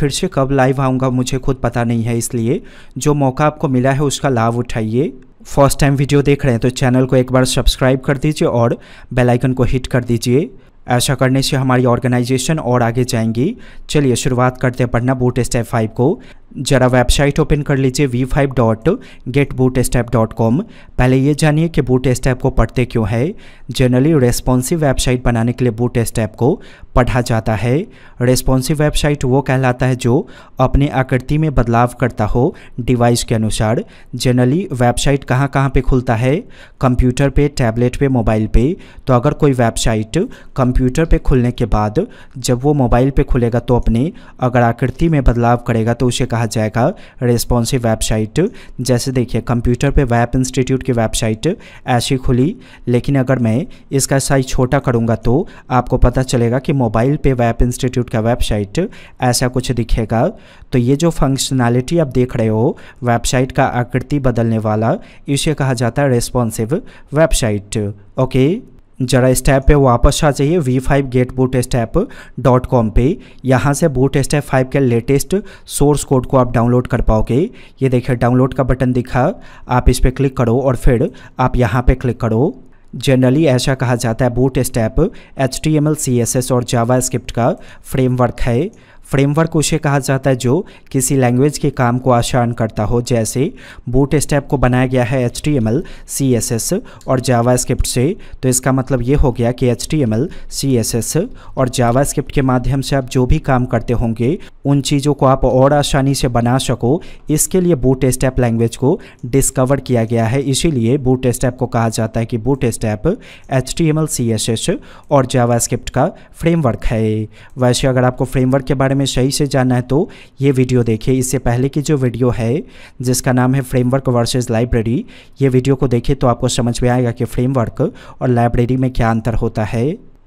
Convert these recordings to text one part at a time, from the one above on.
फिर से कब लाइव आऊँगा मुझे खुद पता नहीं है इसलिए जो मौका आपको मिला है उसका लाभ उठाइए फर्स्ट टाइम वीडियो देख रहे हैं तो चैनल को एक बार सब्सक्राइब कर दीजिए और बेल आइकन को हिट कर दीजिए ऐसा करने से हमारी ऑर्गेनाइजेशन और आगे जाएंगी चलिए शुरुआत करते हैं पढ़ना बूट स्टेप फाइव को जरा वेबसाइट ओपन कर लीजिए v five dot get bootstrap dot com पहले ये जानिए कि बूट स्टैप को पढ़ते क्यों है जनरली रेस्पॉन्सिव वेबसाइट बनाने के लिए बूट स्टैप को पढ़ा जाता है रेस्पॉन्सिव वेबसाइट वो कहलाता है जो अपने आकृति में बदलाव करता हो डिवाइस के अनुसार जनरली वेबसाइट कहाँ कहाँ पे खुलता है कंप्यूटर पे टैबलेट पे मोबाइल पे तो अगर कोई वेबसाइट कंप्यूटर पे खुलने के बाद जब वो मोबाइल पे खुलेगा तो अपने अगर आकृति में बदलाव करेगा तो उसे कहा जाएगा रेस्पॉन्सिव वेबसाइट जैसे देखिए कंप्यूटर पे वेब इंस्टीट्यूट की वेबसाइट ऐसी खुली लेकिन अगर मैं इसका साइज छोटा करूँगा तो आपको पता चलेगा कि मोबाइल पे वेब इंस्टीट्यूट का वेबसाइट ऐसा कुछ दिखेगा तो ये जो फंक्शनैलिटी आप देख रहे हो वेबसाइट का आकृति बदलने वाला इसे कहा जाता है रेस्पॉन्सिव वेबसाइट ओके जरा स्टैप पे वापस आ जाइए v five get bootstrap dot com पर यहाँ से बूट स्टैप फाइव के लेटेस्ट सोर्स कोड को आप डाउनलोड कर पाओगे ये देखिए डाउनलोड का बटन दिखा आप इस पर क्लिक करो और फिर आप यहाँ पर क्लिक करो जनरली ऐसा कहा जाता है bootstrap H T M L C S S और जावा स्क्रिप्ट का फ्रेमवर्क है फ्रेमवर्क उसे कहा जाता है जो किसी लैंग्वेज के काम को आसान करता हो जैसे बूट स्टेप को बनाया गया है H T M L C S S और जावा स्क्रिप्ट से तो इसका मतलब ये हो गया कि H T M L C S S और जावा स्क्रिप्ट के माध्यम से आप जो भी काम करते होंगे उन चीज़ों को आप और आसानी से बना सको इसके लिए बूट स्टेप लैंग्वेज को डिस्कवर किया गया है इसीलिए बूट स्टेप को कहा जाता है कि bootstrap H T M L C S S और जावा स्क्रिप्ट का फ्रेमवर्क है वैसे अगर आपको फ्रेमवर्क के बारे में में सही से जानना है तो ये वीडियो देखिए इससे पहले की जो वीडियो है जिसका नाम है फ्रेमवर्क वर्सेज लाइब्रेरी ये वीडियो को देखिए तो आपको समझ में आएगा कि फ्रेमवर्क और लाइब्रेरी में क्या अंतर होता है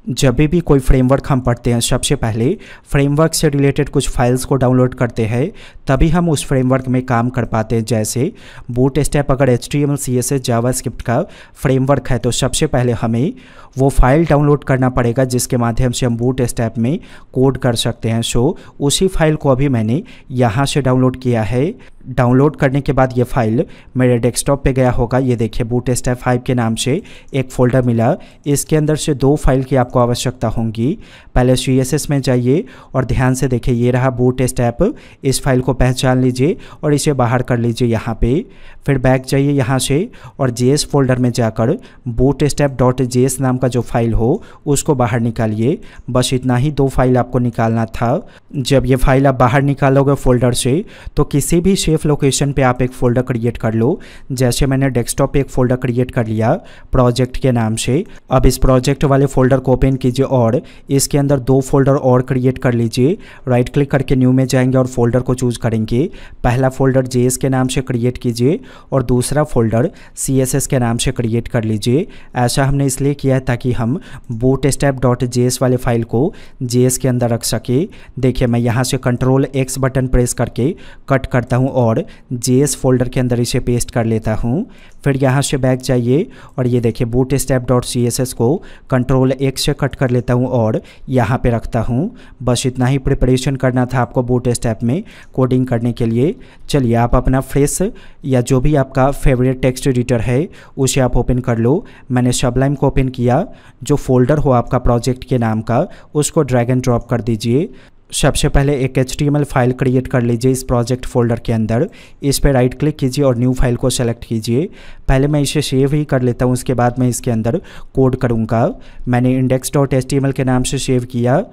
जब भी कोई फ्रेमवर्क हम पढ़ते हैं सबसे पहले फ्रेमवर्क से रिलेटेड कुछ फाइल्स को डाउनलोड करते हैं तभी हम उस फ्रेमवर्क में काम कर पाते हैं जैसे बूट स्टेप अगर H T M C S S JavaScript का फ्रेमवर्क है तो सबसे पहले हमें वो फाइल डाउनलोड करना पड़ेगा जिसके माध्यम से हम बूट स्टेप में कोड कर सकते हैं सो उसी फाइल को अभी मैंने यहाँ से डाउनलोड किया है डाउनलोड करने के बाद ये फाइल मेरे डेस्कटॉप पे गया होगा ये देखिए बूट स्टैप फाइव के नाम से एक फ़ोल्डर मिला इसके अंदर से दो फाइल की आपको आवश्यकता होंगी पहले सी में जाइए और ध्यान से देखिए ये रहा बूट स्टैप इस फाइल को पहचान लीजिए और इसे बाहर कर लीजिए यहाँ पे फिर बैक जाइए यहाँ से और जे फोल्डर में जाकर बूट स्टैप डॉट जे नाम का जो फाइल हो उसको बाहर निकालिए बस इतना ही दो फाइल आपको निकालना था जब ये फाइल आप बाहर निकालोगे फोल्डर से तो किसी भी सेफ लोकेशन पे आप एक फ़ोल्डर क्रिएट कर लो जैसे मैंने डेस्कटॉप पे एक फ़ोल्डर क्रिएट कर लिया प्रोजेक्ट के नाम से अब इस प्रोजेक्ट वाले फ़ोल्डर को ओपन कीजिए और इसके अंदर दो फोल्डर और क्रिएट कर लीजिए राइट क्लिक करके न्यू में जाएंगे और फोल्डर को चूज़ करेंगे पहला फोल्डर जे के नाम से क्रिएट कीजिए और दूसरा फोल्डर सी के नाम से क्रिएट कर लीजिए ऐसा हमने इसलिए किया है ताकि हम बूट स्टेप डॉट जे वाले फाइल को जे के अंदर रख सके देखिए मैं यहाँ से कंट्रोल एक्स बटन प्रेस करके कट करता हूँ और जे फोल्डर के अंदर इसे पेस्ट कर लेता हूँ फिर यहाँ से बैक जाइए और ये देखिए bootstrap dot C S S को कंट्रोल एक से कट कर लेता हूँ और यहाँ पे रखता हूँ बस इतना ही प्रिपरेशन करना था आपको बूट स्टेप में कोडिंग करने के लिए चलिए आप अपना फ्रेश या जो भी आपका फेवरेट टेक्स्ट एडिटर है उसे आप ओपन कर लो मैंने शबलाइम को ओपन किया जो फोल्डर हो आपका प्रोजेक्ट के नाम का उसको ड्रैगन ड्रॉप कर दीजिए सबसे पहले एक एच फाइल क्रिएट कर लीजिए इस प्रोजेक्ट फोल्डर के अंदर इस पर राइट क्लिक कीजिए और न्यू फाइल को सेलेक्ट कीजिए पहले मैं इसे सेव ही कर लेता हूँ उसके बाद मैं इसके अंदर कोड करूँगा मैंने इंडेक्स डॉट एच के नाम से सेव किया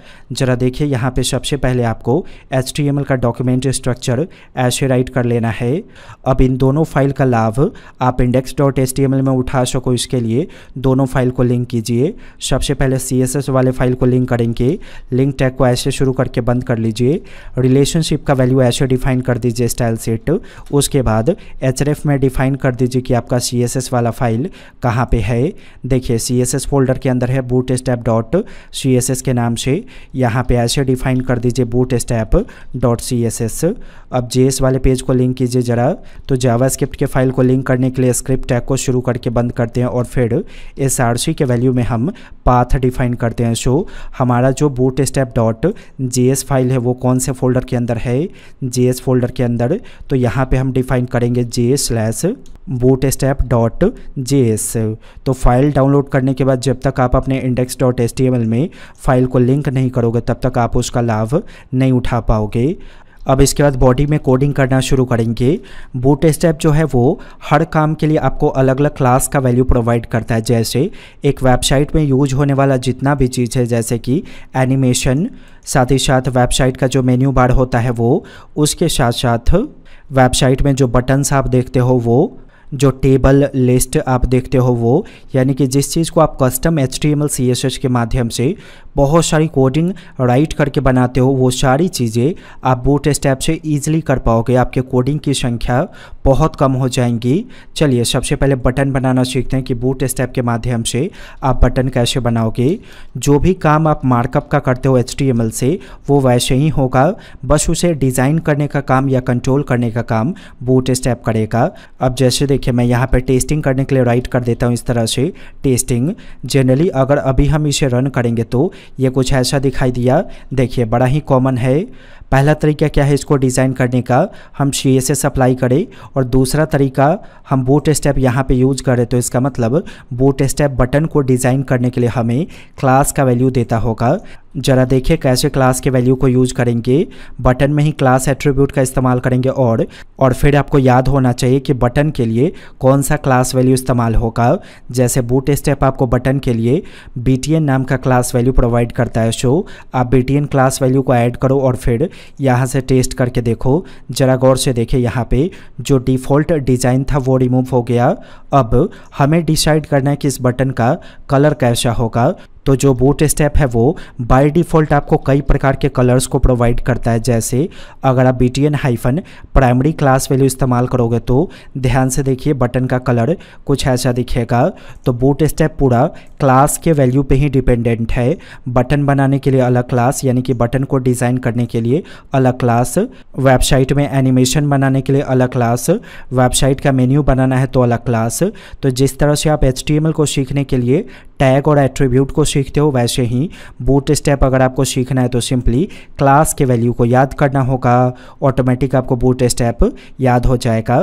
ज़रा देखिए यहाँ पे सबसे पहले आपको एच का डॉक्यूमेंट स्ट्रक्चर ऐसे राइट कर लेना है अब इन दोनों फाइल का लाभ आप इंडेक्स डॉट एच में उठा सको इसके लिए दोनों फाइल को लिंक कीजिए सबसे पहले सी वाले फाइल को लिंक करेंगे लिंक टैग को ऐसे शुरू करके बंद कर लीजिए रिलेशनशिप का वैल्यू ऐसे डिफाइन कर दीजिए स्टाइल सेट उसके बाद एच में डिफाइन कर दीजिए कि आपका सी वाला फाइल कहाँ पे है देखिए सी फोल्डर के अंदर है बूट स्टैप डॉट सी के नाम से यहाँ पे ऐसे डिफाइन कर दीजिए बूट स्टैप डॉट सी अब जे वाले पेज को लिंक कीजिए ज़रा तो जावा के फाइल को लिंक करने के लिए स्क्रिप्ट टैग को शुरू करके बंद करते हैं और फिर एस के वैल्यू में हम पाथ डिफाइन करते हैं सो हमारा जो bootstrap dot J file है वो कौन से फोल्डर के अंदर है जे फोल्डर के अंदर तो यहाँ पे हम डिफाइन करेंगे J slash bootstrap dot J तो फाइल डाउनलोड करने के बाद जब तक आप अपने इंडेक्स डॉट एस में फाइल को लिंक नहीं करोगे तब तक आप उसका लाभ नहीं उठा पाओगे अब इसके बाद बॉडी में कोडिंग करना शुरू करेंगे बूट स्टेप जो है वो हर काम के लिए आपको अलग अलग क्लास का वैल्यू प्रोवाइड करता है जैसे एक वेबसाइट में यूज होने वाला जितना भी चीज़ है जैसे कि एनिमेशन साथ ही साथ वेबसाइट का जो मेन्यू बार होता है वो उसके साथ साथ वेबसाइट में जो बटन्स आप देखते हो वो जो टेबल लिस्ट आप देखते हो वो यानी कि जिस चीज़ को आप custom H T M L C S H के माध्यम से बहुत सारी कोडिंग राइट करके बनाते हो वो सारी चीज़ें आप बूट स्टेप से ईजिली कर पाओगे आपके कोडिंग की संख्या बहुत कम हो जाएंगी चलिए सबसे पहले बटन बनाना सीखते हैं कि बूट स्टेप के माध्यम से आप बटन कैसे बनाओगे जो भी काम आप मार्कअप का करते हो एच से वो वैसे ही होगा बस उसे डिज़ाइन करने का काम या कंट्रोल करने का काम बूट स्टेप करेगा अब जैसे देखिए मैं यहाँ पर टेस्टिंग करने के लिए राइट कर देता हूँ इस तरह से टेस्टिंग जनरली अगर अभी हम इसे रन करेंगे तो ये कुछ ऐसा दिखाई दिया देखिए बड़ा ही कॉमन है पहला तरीका क्या है इसको डिज़ाइन करने का हम सी एस एस अप्लाई करें और दूसरा तरीका हम बूट स्टेप यहाँ पे यूज करें तो इसका मतलब बूट स्टेप बटन को डिज़ाइन करने के लिए हमें क्लास का वैल्यू देता होगा जरा देखिए कैसे क्लास के वैल्यू को यूज करेंगे बटन में ही क्लास एट्रीब्यूट का इस्तेमाल करेंगे और और फिर आपको याद होना चाहिए कि बटन के लिए कौन सा क्लास वैल्यू इस्तेमाल होगा जैसे बूट स्टेप आपको बटन के लिए बी नाम का क्लास वैल्यू प्रोवाइड करता है शो आप बी क्लास वैल्यू को ऐड करो और फिर यहाँ से टेस्ट करके देखो ज़रा गौर से देखे यहाँ पे जो डिफ़ॉल्ट डिज़ाइन था वो रिमूव हो गया अब हमें डिसाइड करना है कि इस बटन का कलर कैसा होगा तो जो बूट स्टेप है वो बाय डिफ़ॉल्ट आपको कई प्रकार के कलर्स को प्रोवाइड करता है जैसे अगर आप B T N hyphen primary class value इस्तेमाल करोगे तो ध्यान से देखिए बटन का कलर कुछ ऐसा दिखेगा तो बूट स्टेप पूरा क्लास के वैल्यू पे ही डिपेंडेंट है बटन बनाने के लिए अलग क्लास यानी कि बटन को डिज़ाइन करने के लिए अलग क्लास वेबसाइट में एनिमेशन बनाने के लिए अलग क्लास वेबसाइट का मेन्यू बनाना है तो अलग क्लास तो जिस तरह से आप एच को सीखने के लिए टैग और एट्रीब्यूट को सीखते हो वैसे ही बूट स्टेप अगर आपको सीखना है तो सिंपली क्लास के वैल्यू को याद करना होगा ऑटोमेटिक आपको बूट स्टेप याद हो जाएगा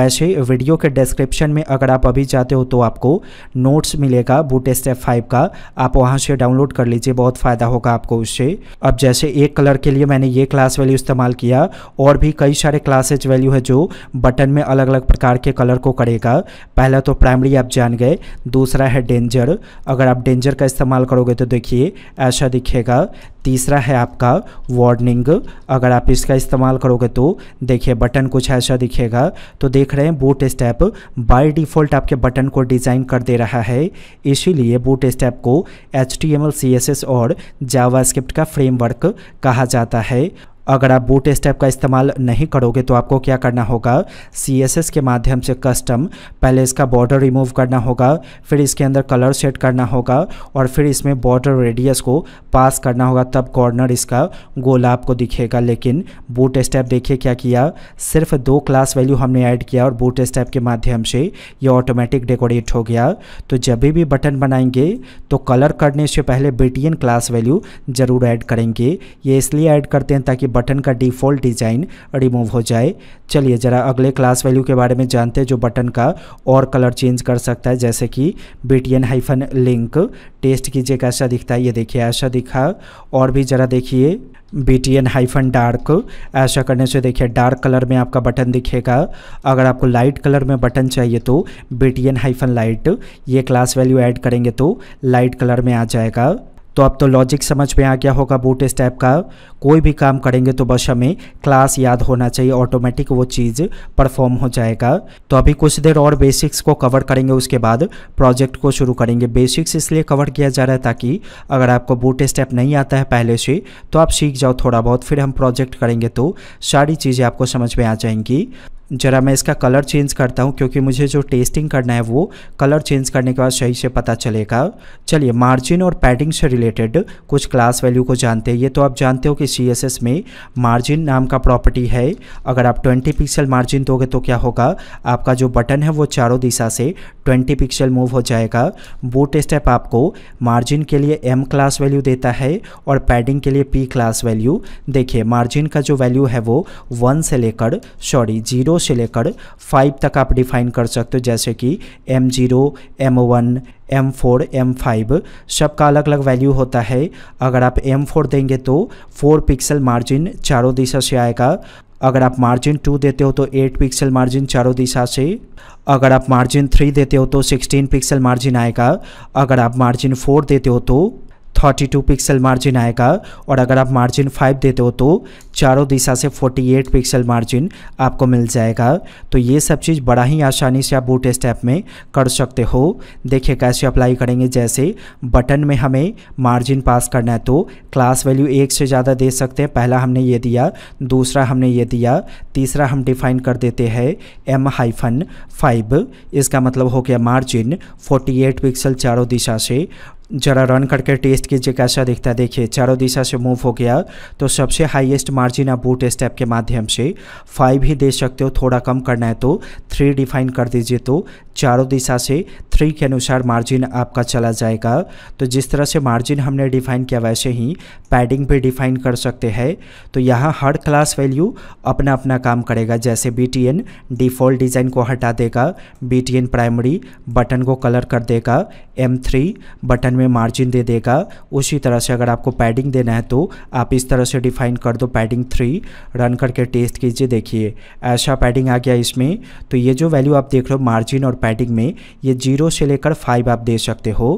वैसे वीडियो के डिस्क्रिप्शन में अगर आप अभी जाते हो तो आपको नोट्स मिलेगा बूट स्टेप फाइव का आप वहाँ से डाउनलोड कर लीजिए बहुत फ़ायदा होगा आपको उससे अब जैसे एक कलर के लिए मैंने ये क्लास वैल्यू इस्तेमाल किया और भी कई सारे क्लासेज वैल्यू है जो बटन में अलग अलग प्रकार के कलर को करेगा पहला तो प्राइमरी आप जान गए दूसरा है डेंजर अगर आप डेंजर का इस्तेमाल इस्तेमाल करोगे तो देखिए ऐसा दिखेगा तीसरा है आपका वार्निंग अगर आप इसका इस्तेमाल करोगे तो देखिए बटन कुछ ऐसा दिखेगा तो देख रहे हैं बूट स्टेप बाय डिफ़ॉल्ट आपके बटन को डिज़ाइन कर दे रहा है इसीलिए बूट स्टेप को H T M L C S S और स्क्रिप्ट का फ्रेमवर्क कहा जाता है अगर आप बूट स्टेप का इस्तेमाल नहीं करोगे तो आपको क्या करना होगा सी के माध्यम से कस्टम पहले इसका बॉर्डर रिमूव करना होगा फिर इसके अंदर कलर सेट करना होगा और फिर इसमें बॉर्डर रेडियस को पास करना होगा तब कॉर्नर इसका गोला आपको दिखेगा लेकिन बूट स्टेप देखिए क्या किया सिर्फ दो क्लास वैल्यू हमने ऐड किया और बूट स्टेप के माध्यम से ये ऑटोमेटिक डेकोरेट हो गया तो जब भी बटन बनाएंगे तो कलर करने से पहले बेटियन क्लास वैल्यू ज़रूर ऐड करेंगे ये इसलिए ऐड करते हैं ताकि बटन का डिफ़ॉल्ट डिज़ाइन रिमूव हो जाए चलिए ज़रा अगले क्लास वैल्यू के बारे में जानते हैं जो बटन का और कलर चेंज कर सकता है जैसे कि बीटीएन हाइफन लिंक टेस्ट कीजिए कैसा दिखता है ये देखिए ऐसा दिखा और भी ज़रा देखिए B T N hyphen dark ऐसा करने से देखिए डार्क कलर में आपका बटन दिखेगा अगर आपको लाइट कलर में बटन चाहिए तो B T N hyphen light ये क्लास वैल्यू ऐड करेंगे तो लाइट कलर में आ जाएगा तो अब तो लॉजिक समझ में आ गया होगा बूट स्टैप का कोई भी काम करेंगे तो बस हमें क्लास याद होना चाहिए ऑटोमेटिक वो चीज़ परफॉर्म हो जाएगा तो अभी कुछ देर और बेसिक्स को कवर करेंगे उसके बाद प्रोजेक्ट को शुरू करेंगे बेसिक्स इसलिए कवर किया जा रहा है ताकि अगर आपको बूट स्टैप नहीं आता है पहले से तो आप सीख जाओ थोड़ा बहुत फिर हम प्रोजेक्ट करेंगे तो सारी चीज़ें आपको समझ में आ जाएंगी ज़रा मैं इसका कलर चेंज करता हूँ क्योंकि मुझे जो टेस्टिंग करना है वो कलर चेंज करने के बाद सही से पता चलेगा चलिए मार्जिन और पैडिंग से रिलेटेड कुछ क्लास वैल्यू को जानते हैं ये तो आप जानते हो कि सी में मार्जिन नाम का प्रॉपर्टी है अगर आप ट्वेंटी पिक्सल मार्जिन दोगे तो क्या होगा आपका जो बटन है वो चारों दिशा से ट्वेंटी पिक्सल मूव हो जाएगा बूट स्टेप आपको मार्जिन के लिए एम क्लास वैल्यू देता है और पैडिंग के लिए पी क्लास वैल्यू देखिए मार्जिन का जो वैल्यू है वो वन से लेकर सॉरी जीरो से लेकर फाइव तक आप डिफाइन कर सकते हो जैसे कि M zero M one M four M five सबका अलग अलग वैल्यू होता है अगर आप एम फोर देंगे तो फोर पिक्सल मार्जिन चारों दिशा से आएगा अगर आप मार्जिन टू देते हो तो एट पिक्सल मार्जिन चारों दिशा से अगर आप मार्जिन थ्री देते हो तो सिक्सटीन पिक्सल मार्जिन आएगा अगर आप मार्जिन फोर देते हो तो 32 पिक्सल मार्जिन आएगा और अगर आप मार्जिन 5 देते हो तो चारों दिशा से 48 पिक्सल मार्जिन आपको मिल जाएगा तो ये सब चीज़ बड़ा ही आसानी से आप बूट स्टेप में कर सकते हो देखिए कैसे अप्लाई करेंगे जैसे बटन में हमें मार्जिन पास करना है तो क्लास वैल्यू एक से ज़्यादा दे सकते हैं पहला हमने ये दिया दूसरा हमने ये दिया तीसरा हम डिफाइन कर देते हैं एम हाइफन फाइव इसका मतलब हो गया मार्जिन एट पिक्सल चारों दिशा से जरा रन करके टेस्ट कीजिए कैसा दिखता देखिए चारों दिशा से मूव हो गया तो सबसे हाईएस्ट मार्जिन आप बूट स्टेप के माध्यम से फाइव ही दे सकते हो थोड़ा कम करना है तो थ्री डिफाइन कर दीजिए तो चारों दिशा से थ्री के अनुसार मार्जिन आपका चला जाएगा तो जिस तरह से मार्जिन हमने डिफाइन किया वैसे ही पैडिंग भी डिफाइन कर सकते हैं तो यहाँ हर क्लास वैल्यू अपना अपना काम करेगा जैसे B T N default design को हटा देगा B T N primary button को कलर कर देगा एम थ्री बटन में में मार्जिन दे देगा उसी तरह से अगर आपको पैडिंग देना है तो आप इस तरह से डिफाइन कर दो पैडिंग थ्री रन करके टेस्ट कीजिए देखिए ऐसा पैडिंग आ गया इसमें तो ये जो वैल्यू आप देख रहे हो मार्जिन और पैडिंग में ये जीरो से लेकर फाइव आप दे सकते हो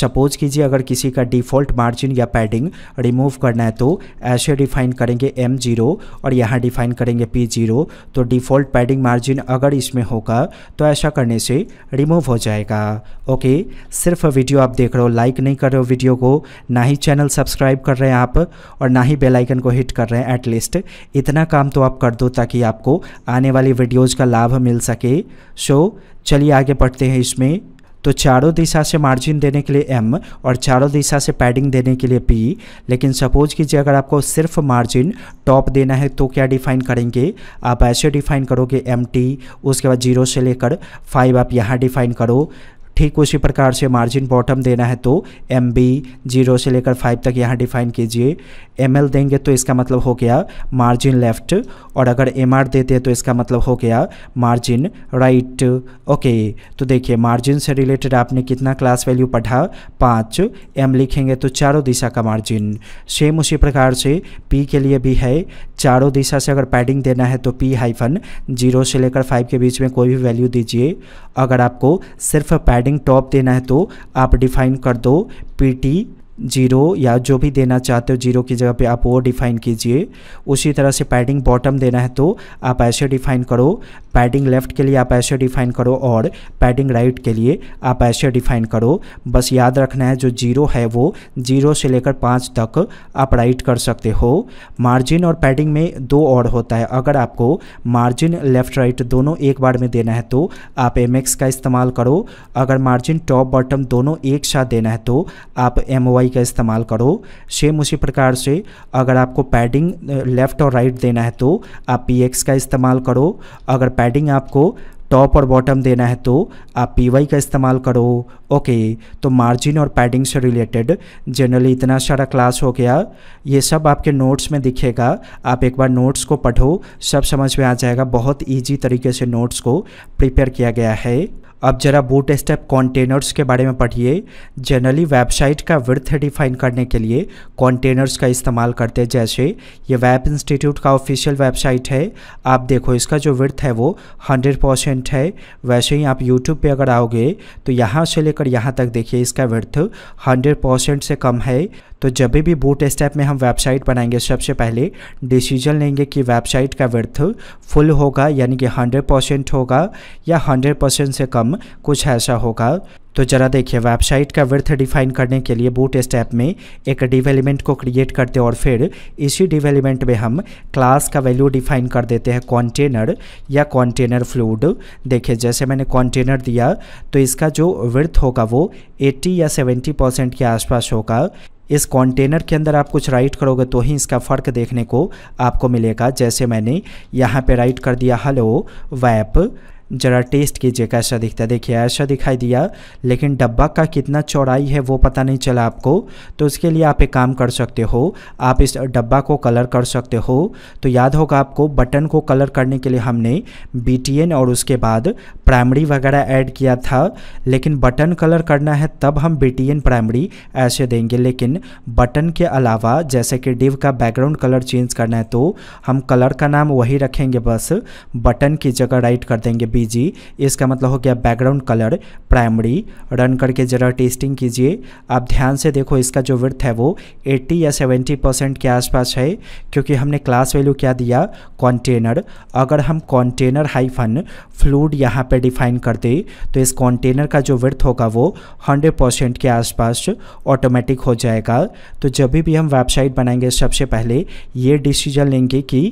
सपोज कीजिए अगर किसी का डिफ़ॉल्ट मार्जिन या पैडिंग रिमूव करना है तो ऐसे डिफाइन करेंगे एम जीरो और यहाँ डिफाइन करेंगे पी जीरो तो डिफ़ॉल्ट पैडिंग मार्जिन अगर इसमें होगा तो ऐसा करने से रिमूव हो जाएगा ओके सिर्फ वीडियो आप देख रहे हो लाइक लाइक नहीं कर रहे हो वीडियो को ना ही चैनल सब्सक्राइब कर रहे हैं आप और ना ही बेल आइकन को हिट कर रहे हैं एटलीस्ट इतना काम तो आप कर दो ताकि आपको आने वाली वीडियोज़ का लाभ मिल सके सो चलिए आगे बढ़ते हैं इसमें तो चारों दिशा से मार्जिन देने के लिए एम और चारों दिशा से पैडिंग देने के लिए पी लेकिन सपोज कीजिए अगर आपको सिर्फ मार्जिन टॉप देना है तो क्या डिफाइन करेंगे आप ऐसे डिफाइन करोगे एम टी उसके बाद जीरो से लेकर फाइव आप यहाँ डिफाइन करो ठीक उसी प्रकार से मार्जिन बॉटम देना है तो एम बी जीरो से लेकर फाइव तक यहाँ डिफाइन कीजिए एम एल देंगे तो इसका मतलब हो गया मार्जिन लेफ्ट और अगर एम आर देते हैं तो इसका मतलब हो गया मार्जिन राइट ओके तो देखिए मार्जिन से रिलेटेड आपने कितना क्लास वैल्यू पढ़ा पाँच एम लिखेंगे तो चारों दिशा का मार्जिन सेम उसी प्रकार से पी के लिए भी है चारों दिशा से अगर पैडिंग देना है तो पी हाइफन जीरो से लेकर फाइव के बीच में कोई भी वैल्यू दीजिए अगर आपको सिर्फ पैडिंग टॉप देना है तो आप डिफाइन कर दो पी टी जीरो या जो भी देना चाहते हो जीरो की जगह पे आप वो डिफाइन कीजिए उसी तरह से पैडिंग बॉटम देना है तो आप ऐसे डिफाइन करो पैडिंग लेफ्ट के लिए आप ऐसे डिफाइन करो और पैडिंग राइट के लिए आप ऐसे डिफाइन करो बस याद रखना है जो जीरो है वो जीरो से लेकर पाँच तक आप राइट कर सकते हो मार्जिन और पैडिंग में दो और होता है अगर आपको मार्जिन लेफ्ट राइट दोनों एक बार में देना है तो आप एम का इस्तेमाल करो अगर मार्जिन टॉप बॉटम दोनों एक साथ देना है तो आप एम वाई पाई का इस्तेमाल करो सेम उसी प्रकार से अगर आपको पैडिंग लेफ़्ट और राइट देना है तो आप पी एक्स का इस्तेमाल करो अगर पैडिंग आपको टॉप और बॉटम देना है तो आप पी वाई का इस्तेमाल करो ओके तो मार्जिन और पैडिंग से रिलेटेड जनरली इतना सारा क्लास हो गया ये सब आपके नोट्स में दिखेगा आप एक बार नोट्स को पढ़ो सब समझ में आ जाएगा बहुत ईजी तरीके से नोट्स को प्रिपेयर किया गया है अब जरा बूट स्टेप कॉन्टेनर्स के बारे में पढ़िए जनरली वेबसाइट का वर्थ डिफाइन करने के लिए कॉन्टेनर्स का इस्तेमाल करते हैं जैसे ये वेब इंस्टीट्यूट का ऑफिशियल वेबसाइट है आप देखो इसका जो वर्थ है वो हंड्रेड परसेंट है वैसे ही आप यूट्यूब पर अगर आओगे तो यहाँ से लेकर यहाँ तक देखिए इसका वर्थ हंड्रेड परसेंट से कम है तो जब भी बूट स्टेप में हम वेबसाइट बनाएंगे सबसे पहले डिसीजन लेंगे कि वेबसाइट का वर्थ फुल होगा यानी कि हंड्रेड परसेंट होगा या हंड्रेड परसेंट से कम कुछ ऐसा होगा तो जरा देखिए वेबसाइट का वर्थ डिफाइन करने के लिए बूट स्टेप में एक डिवेलपमेंट को क्रिएट करते हैं और फिर इसी डिवेलपमेंट में हम क्लास का वैल्यू डिफाइन कर देते हैं कॉन्टेनर या कॉन्टेनर फ्लूड देखिए जैसे मैंने कॉन्टेनर दिया तो इसका जो वर्थ होगा वो 80 या 70 परसेंट के आसपास होगा इस कंटेनर के अंदर आप कुछ राइट करोगे तो ही इसका फ़र्क देखने को आपको मिलेगा जैसे मैंने यहाँ पे राइट कर दिया हेलो वैप ज़रा टेस्ट कीजिए कैसा दिखता है देखिए ऐसा दिखाई दिया लेकिन डब्बा का कितना चौड़ाई है वो पता नहीं चला आपको तो उसके लिए आप एक काम कर सकते हो आप इस डब्बा को कलर कर सकते हो तो याद होगा आपको बटन को कलर करने के लिए हमने बी और उसके बाद प्राइमरी वगैरह ऐड किया था लेकिन बटन कलर करना है तब हम बी प्राइमरी ऐसे देंगे लेकिन बटन के अलावा जैसे कि डिव का बैकग्राउंड कलर चेंज करना है तो हम कलर का नाम वही रखेंगे बस बटन की जगह राइट कर देंगे बीजी इसका मतलब हो गया बैकग्राउंड कलर प्राइमरी रन करके ज़रा टेस्टिंग कीजिए आप ध्यान से देखो इसका जो वर्थ है वो 80 या 70 परसेंट के आसपास है क्योंकि हमने क्लास वैल्यू क्या दिया कॉन्टेनर अगर हम कॉन्टेनर हाइफन फ्लूड यहाँ पे डिफाइन कर दें तो इस कॉन्टेनर का जो वर्थ होगा वो हंड्रेड परसेंट के आसपास ऑटोमेटिक हो जाएगा तो जब भी हम वेबसाइट बनाएंगे सबसे पहले ये डिसीजन लेंगे कि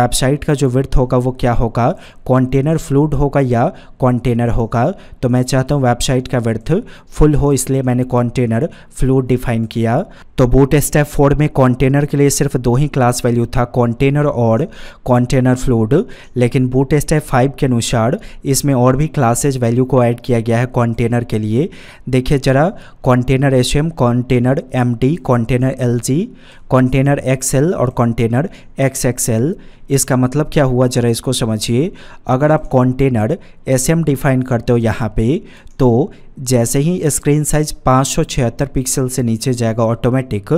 वेबसाइट का जो वर्थ होगा वो क्या होगा कॉन्टेनर फ्लूड होगा होगा या कॉन्टेनर होगा तो मैं चाहता हूँ वेबसाइट का वर्थ फुल हो इसलिए मैंने कॉन्टेनर फ्लू डिफाइन किया तो बूट स्टेप फोर में कॉन्टेनर के लिए सिर्फ दो ही क्लास वैल्यू था कॉन्टेनर और कॉन्टेनर फ्लूड लेकिन बूट स्टेप फाइव के अनुसार इसमें और भी क्लासेज वैल्यू को ऐड किया गया है कॉन्टेनर के लिए देखिए जरा container S M container M D container L G container XL और कंटेनर एक्स एक्सएल इसका मतलब क्या हुआ ज़रा इसको समझिए अगर आप कंटेनर एसएम डिफाइन करते हो यहाँ पे तो जैसे ही स्क्रीन साइज 576 पिक्सल से नीचे जाएगा ऑटोमेटिक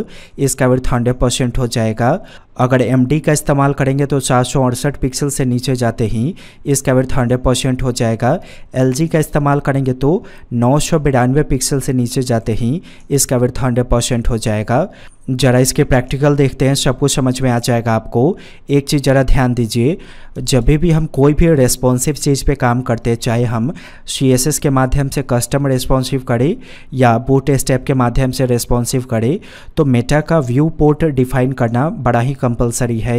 इसका वर्थ हंड्रेड परसेंट हो जाएगा अगर एम का इस्तेमाल करेंगे तो चार पिक्सल से नीचे जाते ही इसका विर्थ हंड्रेड परसेंट हो जाएगा एल का इस्तेमाल करेंगे तो नौ पिक्सल से नीचे जाते ही इसका विर्थ हंड्रेड परसेंट हो जाएगा ज़रा इसके प्रैक्टिकल देखते हैं सब कुछ समझ में आ जाएगा आपको एक चीज़ ज़रा ध्यान दीजिए जब भी हम कोई भी रेस्पॉन्सिव चीज़ पे काम करते हैं चाहे हम सी के माध्यम से कस्टमर रेस्पॉन्सिव करें या बूट स्टेप के माध्यम से रेस्पॉन्सिव करें तो मेटा का व्यू पोर्ट डिफाइन करना बड़ा ही कंपलसरी है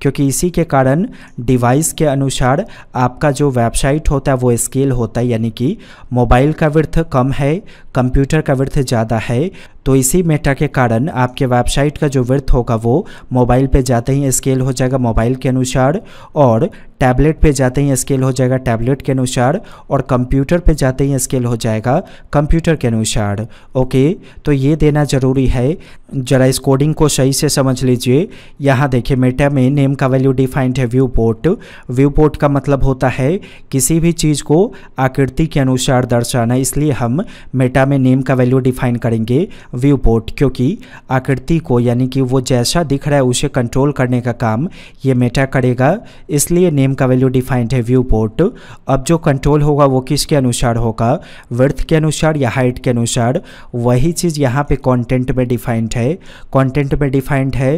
क्योंकि इसी के कारण डिवाइस के अनुसार आपका जो वेबसाइट होता है वो स्केल होता है यानी कि मोबाइल का विर्थ कम है कंप्यूटर का विर्थ ज़्यादा है तो इसी मेटा के कारण आपके वेबसाइट का जो वर्थ होगा वो मोबाइल पे जाते ही स्केल हो जाएगा मोबाइल के अनुसार और टैबलेट पे जाते ही स्केल हो जाएगा टैबलेट के अनुसार और कंप्यूटर पे जाते ही स्केल हो जाएगा कंप्यूटर के अनुसार ओके तो ये देना ज़रूरी है ज़रा इस कोडिंग को सही से समझ लीजिए यहाँ देखिए मेटा में नेम का वैल्यू डिफाइंड है व्यू पोर्ट व्यू पोर्ट का मतलब होता है किसी भी चीज़ को आकृति के अनुसार दर्शाना इसलिए हम मेटा में नेम का वैल्यू डिफाइन करेंगे व्यू पोर्ट क्योंकि आकृति को यानी कि वो जैसा दिख रहा है उसे कंट्रोल करने का काम ये मेटा करेगा इसलिए नेम का वैल्यू डिफाइंड है व्यू पोर्ट अब जो कंट्रोल होगा वो किसके अनुसार होगा वर्थ के अनुसार या हाइट के अनुसार वही चीज़ यहाँ पे कंटेंट में डिफाइंड है कंटेंट में डिफाइंड है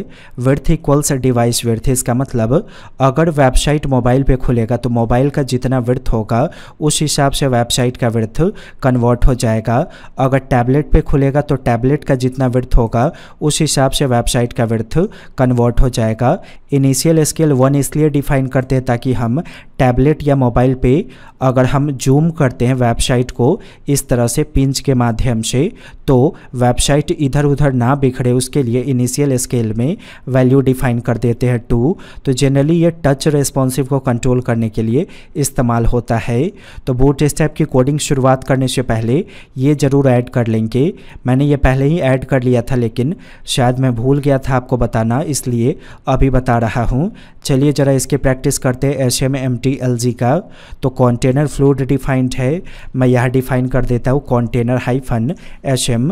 वर्थ इक्वल्स डिवाइस वर्थ इसका मतलब अगर वेबसाइट मोबाइल पर खुलेगा तो मोबाइल का जितना वर्थ होगा उस हिसाब से वेबसाइट का वर्थ कन्वर्ट हो जाएगा अगर टैबलेट पर खुलेगा तो टैबलेट टैबलेट का जितना विर्थ होगा उस हिसाब से वेबसाइट का विर्थ कन्वर्ट हो जाएगा इनिशियल स्केल वन इसलिए डिफाइन करते हैं ताकि हम टैबलेट या मोबाइल पे अगर हम जूम करते हैं वेबसाइट को इस तरह से पिंच के माध्यम से तो वेबसाइट इधर उधर ना बिखरे उसके लिए इनिशियल स्केल में वैल्यू डिफाइन कर देते हैं टू तो जनरली ये टच रेस्पॉन्सिव को कंट्रोल करने के लिए इस्तेमाल होता है तो बूट स्टेप की कोडिंग शुरुआत करने से पहले ये ज़रूर ऐड कर लेंगे मैंने ये पहले ही ऐड कर लिया था लेकिन शायद मैं भूल गया था आपको बताना इसलिए अभी बता रहा हूँ चलिए ज़रा इसकी प्रैक्टिस करते हैं ऐसे M M T L G का तो कॉन्टेनर फ्लूड डिफाइंड है मैं यहाँ डिफाइन कर देता हूँ container hyphen H M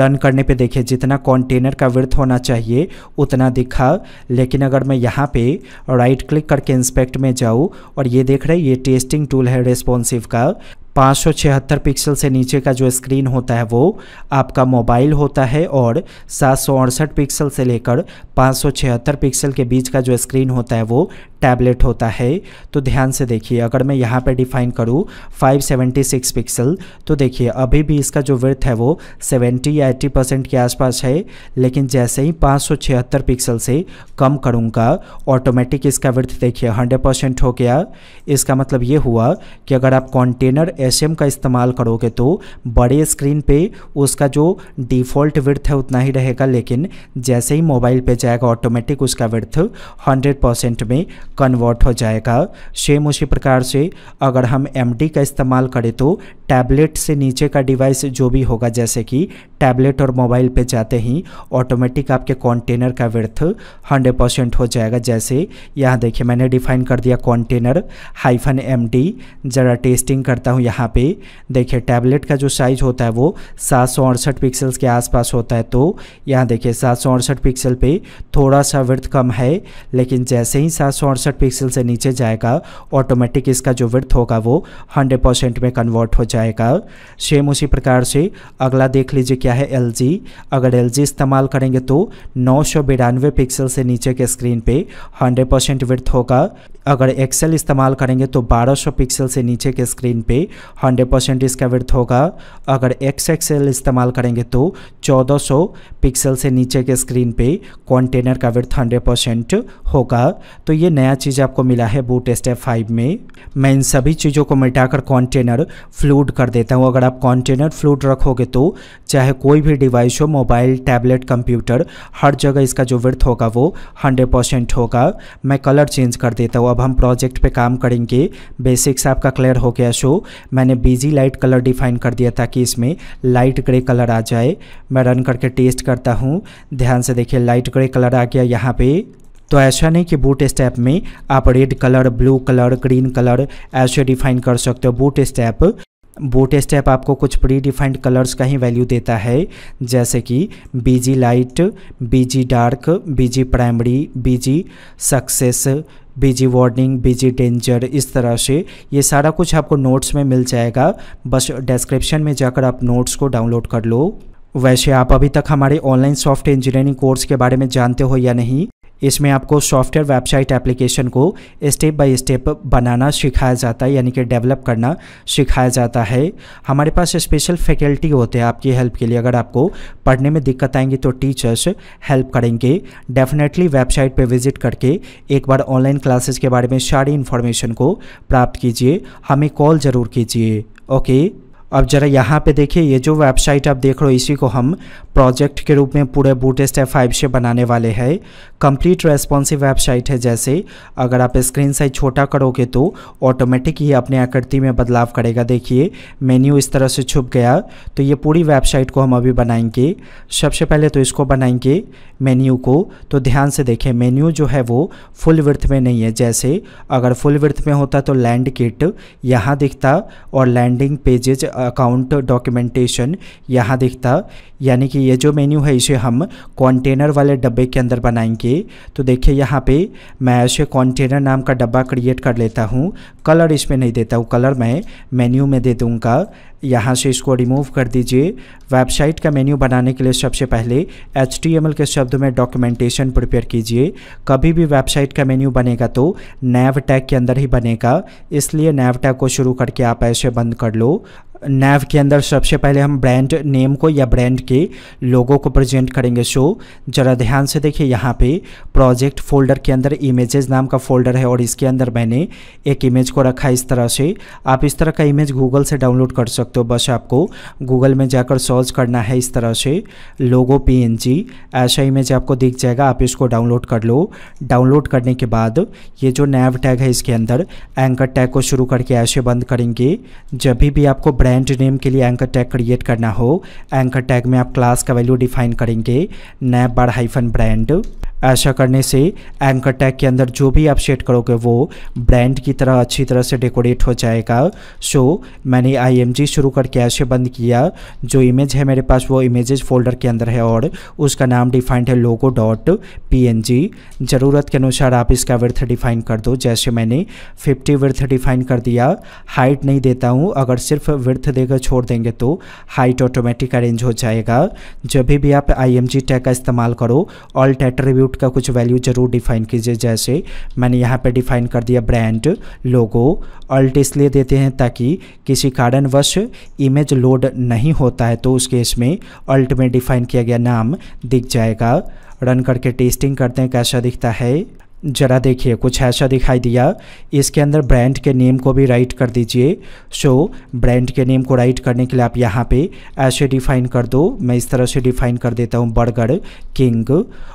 run करने पे देखिए जितना कंटेनर का विर्थ होना चाहिए उतना दिखा लेकिन अगर मैं यहाँ पे राइट क्लिक करके इंस्पेक्ट में जाऊँ और ये देख रहे हैं ये टेस्टिंग टूल है रेस्पॉन्सिव का पाँच सौ छिहत्तर पिक्सल से नीचे का जो स्क्रीन होता है वो आपका मोबाइल होता है और सात सौ अड़सठ पिक्सल से लेकर पाँच सौ छिहत्तर पिक्सल के बीच का जो स्क्रीन होता है वो टैबलेट होता है तो ध्यान से देखिए अगर मैं यहाँ पे डिफाइन करूँ 576 पिक्सल तो देखिए अभी भी इसका जो वर्थ है वो 70 या 80 परसेंट के आसपास है लेकिन जैसे ही 576 पिक्सल से कम करूँगा ऑटोमेटिक इसका वर्थ देखिए 100 परसेंट हो गया इसका मतलब ये हुआ कि अगर आप कॉन्टेनर एस का इस्तेमाल करोगे तो बड़े स्क्रीन पर उसका जो डिफ़ॉल्ट वर्थ है उतना ही रहेगा लेकिन जैसे ही मोबाइल पर जाएगा ऑटोमेटिक उसका वर्थ हंड्रेड में कन्वर्ट हो जाएगा सेम उसी प्रकार से अगर हम एम का इस्तेमाल करें तो टैबलेट से नीचे का डिवाइस जो भी होगा जैसे कि टैबलेट और मोबाइल पे जाते ही ऑटोमेटिक आपके कंटेनर का वर्थ 100 परसेंट हो जाएगा जैसे यहाँ देखिए मैंने डिफाइन कर दिया कंटेनर हाइफन एम ज़रा टेस्टिंग करता हूँ यहाँ पे देखिए टैबलेट का जो साइज़ होता है वो सात पिक्सल्स के आसपास होता है तो यहाँ देखिए सात पिक्सल पे थोड़ा सा वर्थ कम है लेकिन जैसे ही सात पैंसठ पिक्सल से नीचे जाएगा ऑटोमेटिक इसका जो विर्थ होगा वो हंड्रेड परसेंट में कन्वर्ट हो जाएगा सेम उसी प्रकार से अगला देख लीजिए क्या है एल अगर एल इस्तेमाल करेंगे तो नौ पिक्सल से नीचे के स्क्रीन पे हंड्रेड परसेंट विर्थ होगा अगर एक्सेल इस्तेमाल करेंगे तो 1200 पिक्सल से नीचे के स्क्रीन पे 100 परसेंट इसका विर्थ होगा अगर एक्स एक्सेल इस्तेमाल करेंगे तो 1400 पिक्सल से नीचे के स्क्रीन पे कंटेनर का वर्थ 100 परसेंट होगा तो ये नया चीज़ आपको मिला है बूट स्टेप फाइव में मैं इन सभी चीज़ों को मिटाकर कॉन्टेनर फ्लूड कर देता हूँ अगर आप कॉन्टेनर फ्लूड रखोगे तो चाहे कोई भी डिवाइस हो मोबाइल टैबलेट कंप्यूटर हर जगह इसका जो वर्थ होगा वो हंड्रेड परसेंट होगा मैं कलर चेंज कर देता हूँ अब हम प्रोजेक्ट पे काम करेंगे बेसिक्स आपका क्लियर हो गया शो मैंने बीजी लाइट कलर डिफाइन कर दिया ताकि इसमें लाइट ग्रे कलर आ जाए मैं रन करके टेस्ट करता हूँ ध्यान से देखिए लाइट ग्रे कलर आ गया यहाँ पे तो ऐसा नहीं कि बूट स्टेप में आप red colour blue colour green colour ऐसे डिफाइन कर सकते हो बूट स्टेप बूट स्टेप आपको कुछ प्री डिफाइंड कलर्स का ही वैल्यू देता है जैसे कि BG light BG dark BG primary BG success BG warning BG danger इस तरह से ये सारा कुछ आपको नोट्स में मिल जाएगा बस डिस्क्रिप्शन में जाकर आप नोट्स को डाउनलोड कर लो वैसे आप अभी तक हमारे ऑनलाइन सॉफ्ट इंजीनियरिंग कोर्स के बारे में जानते हो या नहीं इसमें आपको सॉफ्टवेयर वेबसाइट एप्लीकेशन को स्टेप बाय स्टेप बनाना सिखाया जाता है यानी कि डेवलप करना सिखाया जाता है हमारे पास स्पेशल फैकल्टी होते हैं आपकी हेल्प के लिए अगर आपको पढ़ने में दिक्कत आएंगी तो टीचर्स हेल्प करेंगे डेफिनेटली वेबसाइट पर विजिट करके एक बार ऑनलाइन क्लासेस के बारे में सारी इन्फॉर्मेशन को प्राप्त कीजिए हमें कॉल ज़रूर कीजिए ओके अब जरा यहाँ पे देखिए ये जो वेबसाइट आप देख रहे हो इसी को हम प्रोजेक्ट के रूप में पूरे बूट स्टेप फाइव से बनाने वाले हैं कंप्लीट रेस्पॉन्सिव वेबसाइट है जैसे अगर आप स्क्रीन साइज छोटा करोगे तो ऑटोमेटिक ये अपने आकृति में बदलाव करेगा देखिए मेन्यू इस तरह से छुप गया तो ये पूरी वेबसाइट को हम अभी बनाएंगे सबसे पहले तो इसको बनाएंगे मेन्यू को तो ध्यान से देखें मेन्यू जो है वो फुल वर्थ में नहीं है जैसे अगर फुल वर्थ में होता तो लैंड किट यहाँ दिखता और लैंडिंग पेजेज अकाउंट डॉक्यूमेंटेशन यहाँ दिखता यानी कि ये जो मेन्यू है इसे हम कॉन्टेनर वाले डब्बे के अंदर बनाएंगे तो देखिए यहाँ पे मैं इसे कॉन्टेनर नाम का डब्बा क्रिएट कर लेता हूँ कलर इसमें नहीं देता हूँ कलर मैं मेन्यू में दे दूँगा यहाँ से इसको रिमूव कर दीजिए वेबसाइट का मेन्यू बनाने के लिए सबसे पहले एच के शब्द में डॉक्यूमेंटेशन प्रिपेयर कीजिए कभी भी वेबसाइट का मेन्यू बनेगा तो नैव टैग के अंदर ही बनेगा इसलिए नैव टैग को शुरू करके आप ऐसे बंद कर लो नैव के अंदर सबसे पहले हम ब्रांड नेम को या ब्रांड के लोगों को प्रेजेंट करेंगे सो ज़रा ध्यान से देखिए यहाँ पे प्रोजेक्ट फोल्डर के अंदर इमेजेस नाम का फोल्डर है और इसके अंदर मैंने एक इमेज को रखा इस तरह से आप इस तरह का इमेज गूगल से डाउनलोड कर सकते हो बस आपको गूगल में जाकर सर्च करना है इस तरह से लोगो पी ऐसा इमेज आपको दिख जाएगा आप इसको डाउनलोड कर लो डाउनलोड करने के बाद ये जो नैव टैग है इसके अंदर एंकर टैग को शुरू करके ऐसे बंद करेंगे जब भी आपको ब्रांड नेम के लिए एंकर टैग क्रिएट करना हो एंकर टैग में आप क्लास का वैल्यू डिफाइन करेंगे नैब बार हाइफन ब्रांड ऐसा करने से एंकर टैग के अंदर जो भी आप सेट करोगे वो ब्रांड की तरह अच्छी तरह से डेकोरेट हो जाएगा सो मैंने आई शुरू करके ऐसे बंद किया जो इमेज है मेरे पास वो इमेजेस फोल्डर के अंदर है और उसका नाम डिफाइंड है लोगो डॉट पी ज़रूरत के अनुसार आप इसका वर्थ डिफाइन कर दो जैसे मैंने फिफ्टी वर्थ डिफाइन कर दिया हाइट नहीं देता हूँ अगर सिर्फ वर्थ देकर छोड़ देंगे तो हाइट ऑटोमेटिक अरेंज हो जाएगा जब भी आप आई एम टैग का इस्तेमाल करो ऑल टैटर रिव्यू एट्रीब्यूट का कुछ वैल्यू ज़रूर डिफाइन कीजिए जैसे मैंने यहाँ पर डिफाइन कर दिया ब्रांड लोगो अल्ट इसलिए देते हैं ताकि किसी कारणवश इमेज लोड नहीं होता है तो उस केस में अल्ट में डिफाइन किया गया नाम दिख जाएगा रन करके टेस्टिंग करते हैं कैसा दिखता है जरा देखिए कुछ ऐसा दिखाई दिया इसके अंदर ब्रांड के नेम को भी राइट कर दीजिए सो ब्रांड के नेम को राइट करने के लिए आप यहाँ पे ऐसे डिफाइन कर दो मैं इस तरह से डिफाइन कर देता हूँ बर्गर किंग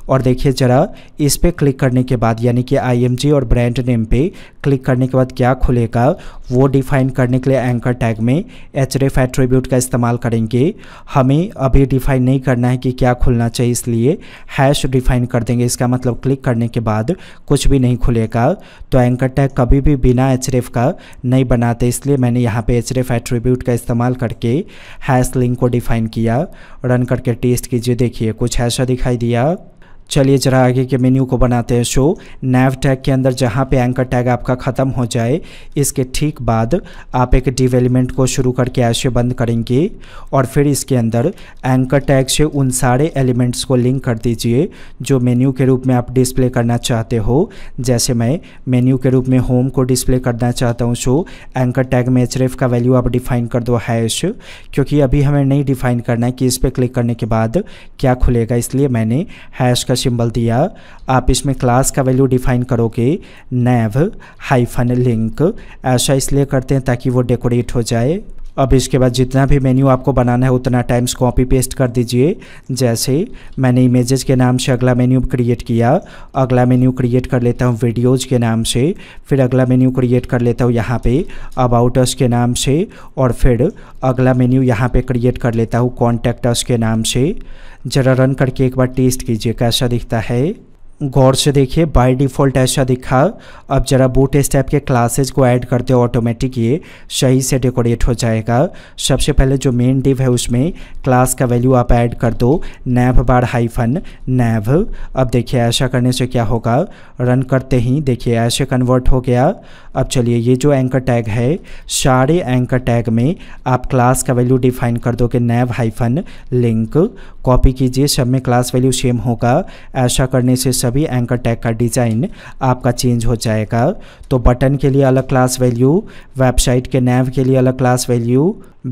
और देखिए ज़रा इस पर क्लिक करने के बाद यानी कि आईएमजी और ब्रांड नेम पे क्लिक करने के बाद क्या खुलेगा वो डिफाइन करने के लिए एंकर टैग में एच रेफ एट्रीब्यूट का इस्तेमाल करेंगे हमें अभी डिफाइन नहीं करना है कि क्या खुलना चाहिए इसलिए हैश डिफाइन कर देंगे इसका मतलब क्लिक करने के बाद कुछ भी नहीं खुलेगा तो एंकर टैग कभी भी बिना एच का नहीं बनाते इसलिए मैंने यहाँ पे एच एट्रीब्यूट का इस्तेमाल करके हैश लिंक को डिफाइन किया रन करके टेस्ट कीजिए देखिए कुछ ऐसा दिखाई दिया चलिए जरा आगे के मेन्यू को बनाते हैं शो नैव टैग के अंदर जहाँ पे एंकर टैग आपका ख़त्म हो जाए इसके ठीक बाद आप एक डिवेलपमेंट को शुरू करके ऐसे बंद करेंगे और फिर इसके अंदर एंकर टैग से उन सारे एलिमेंट्स को लिंक कर दीजिए जो मेन्यू के रूप में आप डिस्प्ले करना चाहते हो जैसे मैं मेन्यू के रूप में होम को डिस्प्ले करना चाहता हूँ शो एंकर टैग में एच का वैल्यू आप डिफाइन कर दो हैश क्योंकि अभी हमें नहीं डिफाइन करना है कि इस पर क्लिक करने के बाद क्या खुलेगा इसलिए मैंने हैश का सिंबल दिया आप इसमें क्लास का वैल्यू डिफाइन करोगे नैव हाइफन लिंक ऐसा इसलिए करते हैं ताकि वो डेकोरेट हो जाए अब इसके बाद जितना भी मेन्यू आपको बनाना है उतना टाइम्स कॉपी पेस्ट कर दीजिए जैसे मैंने इमेजेस के नाम से अगला मेन्यू क्रिएट किया अगला मेन्यू क्रिएट कर लेता हूँ वीडियोज़ के नाम से फिर अगला मेन्यू क्रिएट कर लेता हूँ यहाँ पे अस के नाम से और फिर अगला मेन्यू यहाँ पे क्रिएट कर लेता हूँ अस के नाम से ज़रा रन करके एक बार टेस्ट कीजिए कैसा दिखता है गौर से देखिए बाय डिफ़ॉल्ट ऐसा दिखा अब ज़रा बूट स्टेप के क्लासेज को ऐड करते हो ऑटोमेटिक ये सही से डेकोरेट हो जाएगा सबसे पहले जो मेन डिव है उसमें क्लास का वैल्यू आप ऐड कर दो नैव बार हाइफन नैव अब देखिए ऐसा करने से क्या होगा रन करते ही देखिए ऐसे कन्वर्ट हो गया अब चलिए ये जो एंकर टैग है सारे एंकर टैग में आप क्लास का वैल्यू डिफाइन कर दो कि नैव हाइफन लिंक कॉपी कीजिए सब में क्लास वैल्यू सेम होगा ऐसा करने से सभी एंकर टैग का डिज़ाइन आपका चेंज हो जाएगा तो बटन के लिए अलग क्लास वैल्यू वेबसाइट के नैव के लिए अलग class value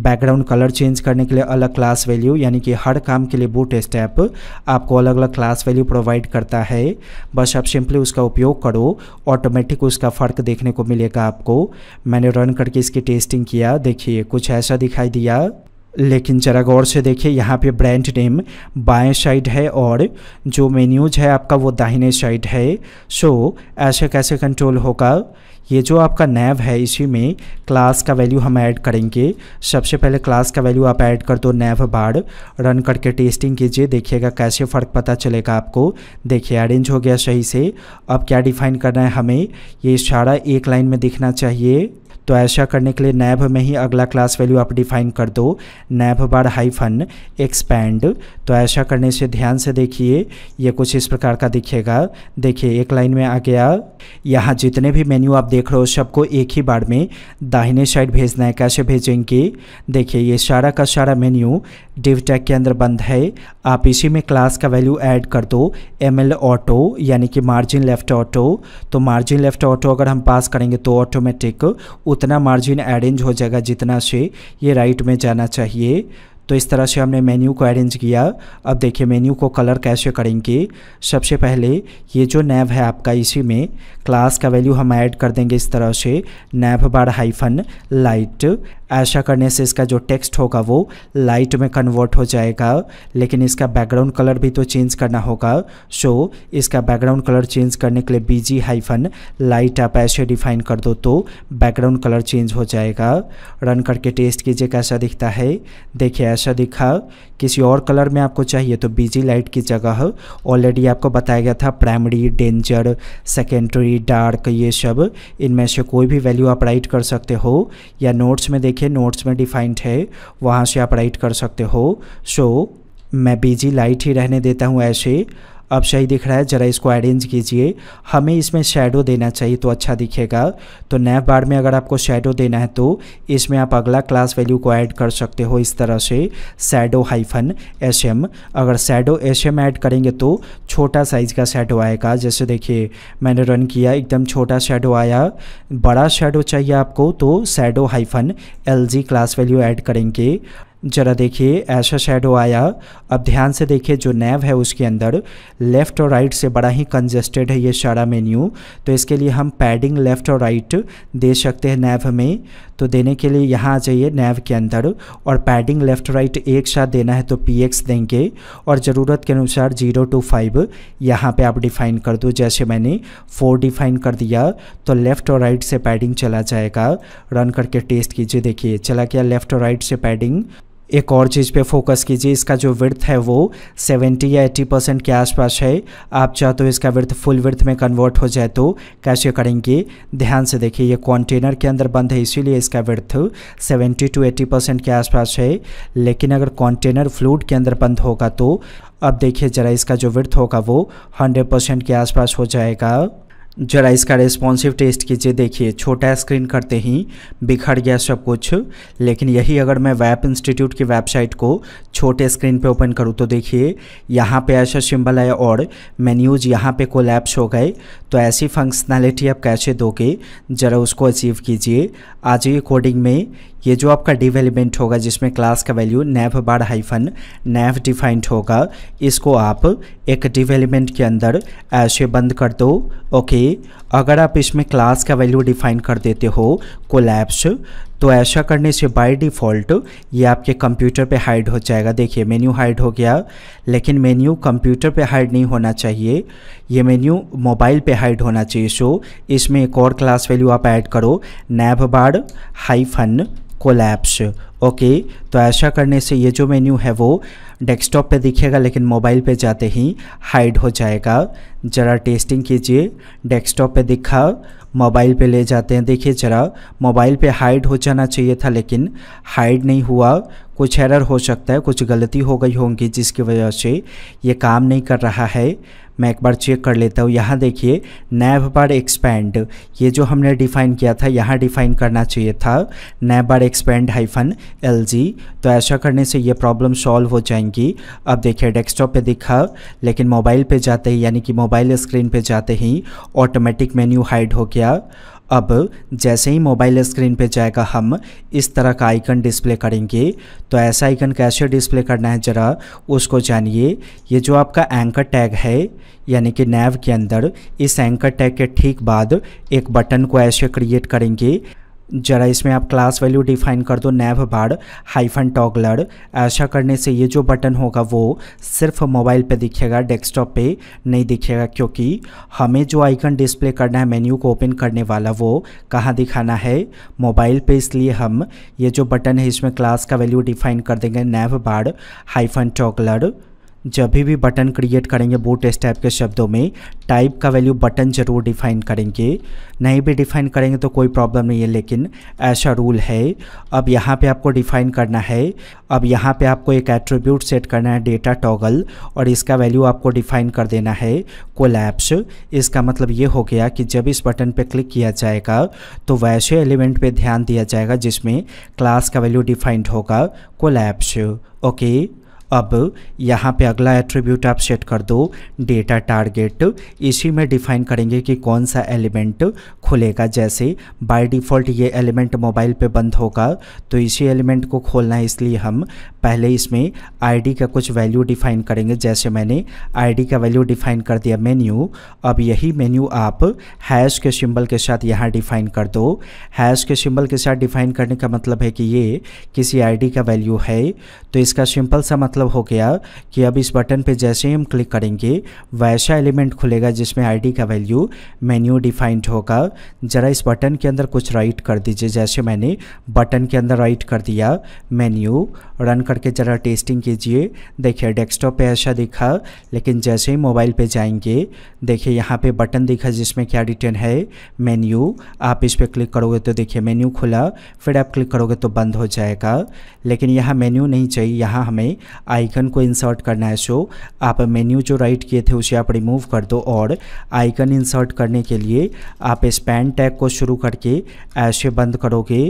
background colour change करने के लिए अलग क्लास वैल्यू यानी कि हर काम के लिए बूट स्टेप आपको अलग अलग क्लास वैल्यू प्रोवाइड करता है बस आप सिंपली उसका उपयोग करो ऑटोमेटिक उसका फ़र्क देखने को मिलेगा आपको मैंने रन करके इसकी टेस्टिंग किया देखिए कुछ ऐसा दिखाई दिया लेकिन ज़रा गौर से देखिए यहाँ पे ब्रांड नेम बाएं साइड है और जो मेन्यूज है आपका वो दाहिने साइड है सो so, ऐसे कैसे कंट्रोल होगा ये जो आपका नैव है इसी में क्लास का वैल्यू हम ऐड करेंगे सबसे पहले क्लास का वैल्यू आप ऐड कर दो नैव बार रन करके टेस्टिंग कीजिए देखिएगा कैसे फ़र्क पता चलेगा आपको देखिए अरेंज हो गया सही से अब क्या डिफाइन करना है हमें ये सारा एक लाइन में दिखना चाहिए तो ऐसा करने के लिए नैब में ही अगला क्लास वैल्यू आप डिफाइन कर दो नैब बार हाइफन एक्सपैंड तो ऐसा करने से ध्यान से देखिए ये कुछ इस प्रकार का दिखेगा देखिए एक लाइन में आ गया यहाँ जितने भी मेन्यू आप देख रहे हो सबको एक ही बार में दाहिने साइड भेजना है कैसे भेजेंगे देखिए ये सारा का सारा मेन्यू डिव टैग के अंदर बंद है आप इसी में क्लास का वैल्यू ऐड कर दो एम एल ऑटो यानी कि मार्जिन लेफ्ट ऑटो तो मार्जिन लेफ्ट ऑटो अगर हम पास करेंगे तो ऑटोमेटिक उतना मार्जिन अरेंज हो जाएगा जितना से ये राइट में जाना चाहिए तो इस तरह से हमने मेन्यू को अरेंज किया अब देखिए मेन्यू को कलर कैसे करेंगे सबसे पहले ये जो नैब है आपका इसी में क्लास का वैल्यू हम ऐड कर देंगे इस तरह से नैब बार हाइफन लाइट ऐसा करने से इसका जो टेक्स्ट होगा वो लाइट में कन्वर्ट हो जाएगा लेकिन इसका बैकग्राउंड कलर भी तो चेंज करना होगा सो इसका बैकग्राउंड कलर चेंज करने के लिए बी जी हाइफन लाइट आप ऐसे डिफाइन कर दो तो बैकग्राउंड कलर चेंज हो जाएगा रन करके टेस्ट कीजिए कैसा दिखता है देखिए ऐसा दिखा किसी और कलर में आपको चाहिए तो बी जी लाइट की जगह ऑलरेडी आपको बताया गया था प्राइमरी डेंजर सेकेंडरी डार्क ये सब इनमें से कोई भी वैल्यू आप राइट कर सकते हो या नोट्स में देखिए देखिए नोट्स में डिफाइंड है वहाँ से आप राइट कर सकते हो सो so, मैं बिजी लाइट ही रहने देता हूँ ऐसे अब सही दिख रहा है ज़रा इसको अरेंज कीजिए हमें इसमें शेडो देना चाहिए तो अच्छा दिखेगा तो नैप बार में अगर आपको शेडो देना है तो इसमें आप अगला क्लास वैल्यू को ऐड कर सकते हो इस तरह से शेडो हाइफन एस एम अगर शेडो एस एम ऐड करेंगे तो छोटा साइज़ का शेडो आएगा जैसे देखिए मैंने रन किया एकदम छोटा शेडो आया बड़ा शेडो चाहिए आपको तो shadow hyphen L G class value add करेंगे ज़रा देखिए ऐसा शेडो आया अब ध्यान से देखिए जो नैव है उसके अंदर लेफ़्ट और राइट से बड़ा ही कंजेस्टेड है ये सारा मेन्यू तो इसके लिए हम पैडिंग लेफ़्ट और राइट दे सकते हैं नैव में तो देने के लिए यहाँ आ जाइए नैव के अंदर और पैडिंग लेफ़्ट राइट एक साथ देना है तो पी एक्स देंगे और ज़रूरत के अनुसार ज़ीरो टू फाइव यहाँ पर आप डिफ़ाइन कर दो जैसे मैंने फोर डिफ़ाइन कर दिया तो लेफ़्ट और राइट से पैडिंग चला जाएगा रन करके टेस्ट कीजिए देखिए चला गया लेफ़्ट और राइट से पैडिंग एक और चीज़ पे फोकस कीजिए इसका जो विर्थ है वो 70 या 80 परसेंट के आसपास है आप चाहे तो इसका विर्थ फुल विर्थ में कन्वर्ट हो जाए तो कैसे करेंगे ध्यान से देखिए ये कॉन्टेनर के अंदर बंद है इसीलिए इसका विर्थ 70 टू 80 परसेंट के आसपास है लेकिन अगर कॉन्टेनर फ्लूड के अंदर बंद होगा तो अब देखिए ज़रा इसका जो विर्थ होगा वो हंड्रेड परसेंट के आसपास हो जाएगा जरा इसका रेस्पॉन्सिव टेस्ट कीजिए देखिए छोटा स्क्रीन करते ही बिखर गया सब कुछ लेकिन यही अगर मैं वैप इंस्टीट्यूट की वेबसाइट को छोटे स्क्रीन पे ओपन करूँ तो देखिए यहाँ पे ऐसा सिंबल है और मेन्यूज यहाँ पे कोलैप्स हो गए तो ऐसी फंक्शनैलिटी आप कैसे दोगे ज़रा उसको अचीव कीजिए आज ही कोडिंग में ये जो आपका डिव एलिमेंट होगा जिसमें क्लास का value nav bar hyphen nav defined होगा इसको आप एक डिव एलिमेंट के अंदर ऐसे बंद कर दो ओके अगर आप इसमें क्लास का वैल्यू डिफाइन कर देते हो कोलैप्स तो ऐसा करने से बाय डिफ़ॉल्ट ये आपके कंप्यूटर पे हाइड हो जाएगा देखिए मेन्यू हाइड हो गया लेकिन मेन्यू कंप्यूटर पे हाइड नहीं होना चाहिए ये मेन्यू मोबाइल पे हाइड होना चाहिए सो इसमें एक और क्लास वैल्यू आप ऐड करो nav bar hyphen collapse okay तो ऐसा करने से ये जो मेन्यू है वो डेस्कटॉप पे दिखेगा लेकिन मोबाइल पे जाते ही हाइड हो जाएगा ज़रा टेस्टिंग कीजिए डेस्कटॉप पे दिखा मोबाइल पे ले जाते हैं देखिए ज़रा मोबाइल पे हाइड हो जाना चाहिए था लेकिन हाइड नहीं हुआ कुछ एरर हो सकता है कुछ गलती हो गई होंगी जिसकी वजह से ये काम नहीं कर रहा है मैं एक बार चेक कर लेता हूँ यहाँ देखिए नैब बार एक्सपेंड ये जो हमने डिफाइन किया था यहाँ डिफाइन करना चाहिए था nav bar expand hyphen L तो ऐसा करने से ये प्रॉब्लम सॉल्व हो जाएंगी अब देखिए डेस्कटॉप पे दिखा लेकिन मोबाइल पे जाते ही यानी कि मोबाइल स्क्रीन पे जाते ही ऑटोमेटिक मेन्यू हाइड हो गया अब जैसे ही मोबाइल स्क्रीन पे जाएगा हम इस तरह का आइकन डिस्प्ले करेंगे तो ऐसा आइकन कैसे डिस्प्ले करना है ज़रा उसको जानिए ये जो आपका एंकर टैग है यानी कि नैव के अंदर इस एंकर टैग के ठीक बाद एक बटन को ऐसे क्रिएट करेंगे जरा इसमें आप क्लास वैल्यू डिफाइन कर दो नैव बार हाइफन टॉगलर ऐसा करने से ये जो बटन होगा वो सिर्फ मोबाइल पे दिखेगा डेस्कटॉप पे नहीं दिखेगा क्योंकि हमें जो आइकन डिस्प्ले करना है मेन्यू को ओपन करने वाला वो कहाँ दिखाना है मोबाइल पे इसलिए हम ये जो बटन है इसमें क्लास का वैल्यू डिफाइन कर देंगे नैव बार हाइफन टॉगलर जब भी बटन क्रिएट करेंगे बूट टाइप के शब्दों में टाइप का वैल्यू बटन ज़रूर डिफाइन करेंगे नहीं भी डिफाइन करेंगे तो कोई प्रॉब्लम नहीं है लेकिन ऐसा रूल है अब यहाँ पे आपको डिफाइन करना है अब यहाँ पे आपको एक एट्रीब्यूट सेट करना है डेटा टॉगल और इसका वैल्यू आपको डिफाइन कर देना है कोलैप्स इसका मतलब ये हो गया कि जब इस बटन पर क्लिक किया जाएगा तो वैसे एलिमेंट पर ध्यान दिया जाएगा जिसमें क्लास का वैल्यू डिफाइंड होगा कोलैप्स ओके अब यहाँ पे अगला एट्रीब्यूट आप सेट कर दो डेटा टारगेट इसी में डिफाइन करेंगे कि कौन सा एलिमेंट खुलेगा जैसे बाय डिफ़ॉल्ट ये एलिमेंट मोबाइल पे बंद होगा तो इसी एलिमेंट को खोलना है इसलिए हम पहले इसमें आईडी का कुछ वैल्यू डिफाइन करेंगे जैसे मैंने आईडी का वैल्यू डिफाइन कर दिया मेन्यू अब यही मेन्यू आप हैश के सिम्बल के साथ यहाँ डिफाइन कर दो हैश के सिम्बल के साथ डिफाइन करने का मतलब है कि ये किसी आई का वैल्यू है तो इसका सिंपल सा मतलब मतलब हो गया कि अब इस बटन पे जैसे ही हम क्लिक करेंगे वैसा एलिमेंट खुलेगा जिसमें आईडी का वैल्यू मेन्यू डिफाइंड होगा ज़रा इस बटन के अंदर कुछ राइट कर दीजिए जैसे मैंने बटन के अंदर राइट कर दिया मेन्यू रन करके ज़रा टेस्टिंग कीजिए देखिए डेस्कटॉप पे ऐसा दिखा लेकिन जैसे ही मोबाइल पे जाएंगे देखिए यहाँ पे बटन दिखा जिसमें क्या रिटर्न है मेन्यू आप इस पर क्लिक करोगे तो देखिए मेन्यू खुला फिर आप क्लिक करोगे तो बंद हो जाएगा लेकिन यहाँ मेन्यू नहीं चाहिए यहाँ हमें आइकन को इंसर्ट करना है सो आप मेन्यू जो राइट किए थे उसे आप रिमूव कर दो और आइकन इंसर्ट करने के लिए आप स्पैन टैग को शुरू करके ऐसे बंद करोगे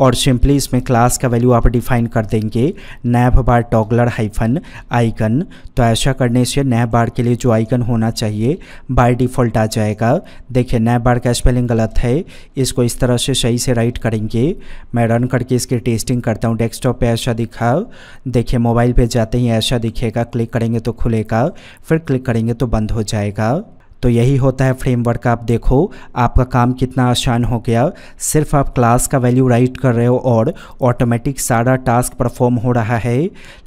और सिंपली इसमें क्लास का वैल्यू आप डिफाइन कर देंगे nav bar toggler hyphen icon तो ऐसा करने से नैब बार के लिए जो आइकन होना चाहिए बाय डिफ़ॉल्ट आ जाएगा देखिए नैब बार का स्पेलिंग गलत है इसको इस तरह से सही से राइट करेंगे मैं रन करके इसकी टेस्टिंग करता हूँ डेस्कटॉप पर ऐसा दिखा देखिए मोबाइल पर जाते ही ऐसा दिखेगा क्लिक करेंगे तो खुलेगा फिर क्लिक करेंगे तो बंद हो जाएगा तो यही होता है फ्रेमवर्क आप देखो आपका काम कितना आसान हो गया सिर्फ आप क्लास का वैल्यू राइट कर रहे हो और ऑटोमेटिक सारा टास्क परफॉर्म हो रहा है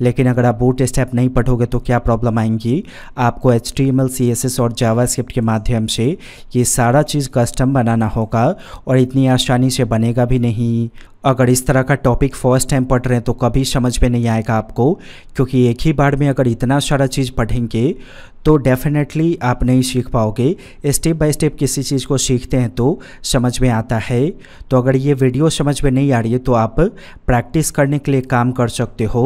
लेकिन अगर आप बूट स्टेप नहीं पढ़ोगे तो क्या प्रॉब्लम आएंगी आपको H T M L C S S और जावा स्क्रिप्ट के माध्यम से ये सारा चीज़ कस्टम बनाना होगा और इतनी आसानी से बनेगा भी नहीं अगर इस तरह का टॉपिक फर्स्ट टाइम पढ़ रहे हैं तो कभी समझ में नहीं आएगा आपको क्योंकि एक ही बार में अगर इतना सारा चीज़ पढ़ेंगे तो डेफिनेटली आप नहीं सीख पाओगे स्टेप बाय स्टेप किसी चीज़ को सीखते हैं तो समझ में आता है तो अगर ये वीडियो समझ में नहीं आ रही है तो आप प्रैक्टिस करने के लिए काम कर सकते हो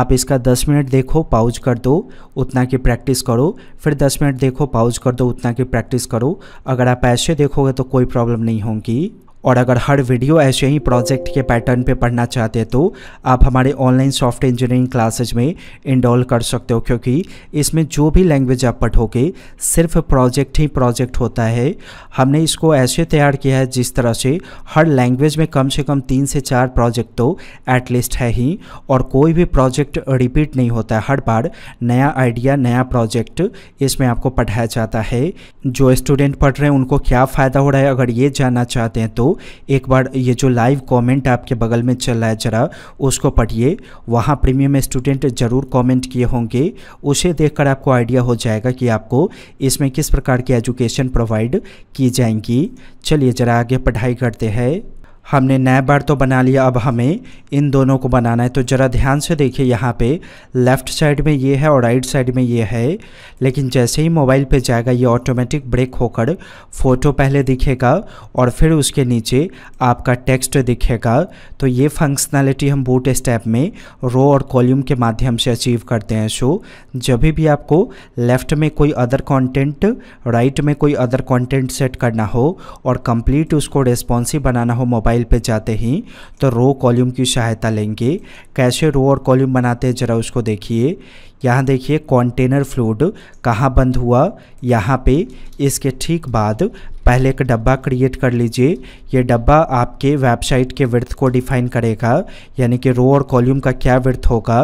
आप इसका 10 मिनट देखो पाउज कर दो उतना की प्रैक्टिस करो फिर 10 मिनट देखो पाउज कर दो उतना की प्रैक्टिस करो अगर आप ऐसे देखोगे तो कोई प्रॉब्लम नहीं होगी और अगर हर वीडियो ऐसे ही प्रोजेक्ट के पैटर्न पे पढ़ना चाहते हैं तो आप हमारे ऑनलाइन सॉफ्टवेयर इंजीनियरिंग क्लासेज में इनरोल कर सकते हो क्योंकि इसमें जो भी लैंग्वेज आप पढ़ोगे सिर्फ प्रोजेक्ट ही प्रोजेक्ट होता है हमने इसको ऐसे तैयार किया है जिस तरह से हर लैंग्वेज में कम से कम तीन से चार प्रोजेक्ट तो एटलीस्ट है ही और कोई भी प्रोजेक्ट रिपीट नहीं होता है हर बार नया आइडिया नया प्रोजेक्ट इसमें आपको पढ़ाया जाता है जो स्टूडेंट पढ़ रहे हैं उनको क्या फ़ायदा हो रहा है अगर ये जानना चाहते हैं तो एक बार ये जो लाइव कमेंट आपके बगल में चल रहा है ज़रा उसको पढ़िए वहाँ प्रीमियम स्टूडेंट ज़रूर कमेंट किए होंगे उसे देखकर आपको आइडिया हो जाएगा कि आपको इसमें किस प्रकार की एजुकेशन प्रोवाइड की जाएंगी चलिए ज़रा आगे पढ़ाई करते हैं हमने नया बार तो बना लिया अब हमें इन दोनों को बनाना है तो ज़रा ध्यान से देखिए यहाँ पे लेफ़्ट साइड में ये है और राइट साइड में ये है लेकिन जैसे ही मोबाइल पे जाएगा ये ऑटोमेटिक ब्रेक होकर फ़ोटो पहले दिखेगा और फिर उसके नीचे आपका टेक्स्ट दिखेगा तो ये फंक्शनैलिटी हम बूट स्टेप में रो और कॉल्यूम के माध्यम से अचीव करते हैं सो जब भी आपको लेफ़्ट में कोई अदर कॉन्टेंट राइट में कोई अदर कॉन्टेंट सेट करना हो और कम्प्लीट उसको रेस्पॉन्सिव बनाना हो मोबाइल मोबाइल पे जाते ही तो रो कॉल्यूम की सहायता लेंगे कैसे रो और कॉल्यूम बनाते हैं ज़रा उसको देखिए यहाँ देखिए कंटेनर फ्लूड कहाँ बंद हुआ यहाँ पे इसके ठीक बाद पहले एक डब्बा क्रिएट कर लीजिए ये डब्बा आपके वेबसाइट के वर्थ को डिफाइन करेगा यानी कि रो और कॉल्यूम का क्या वर्थ होगा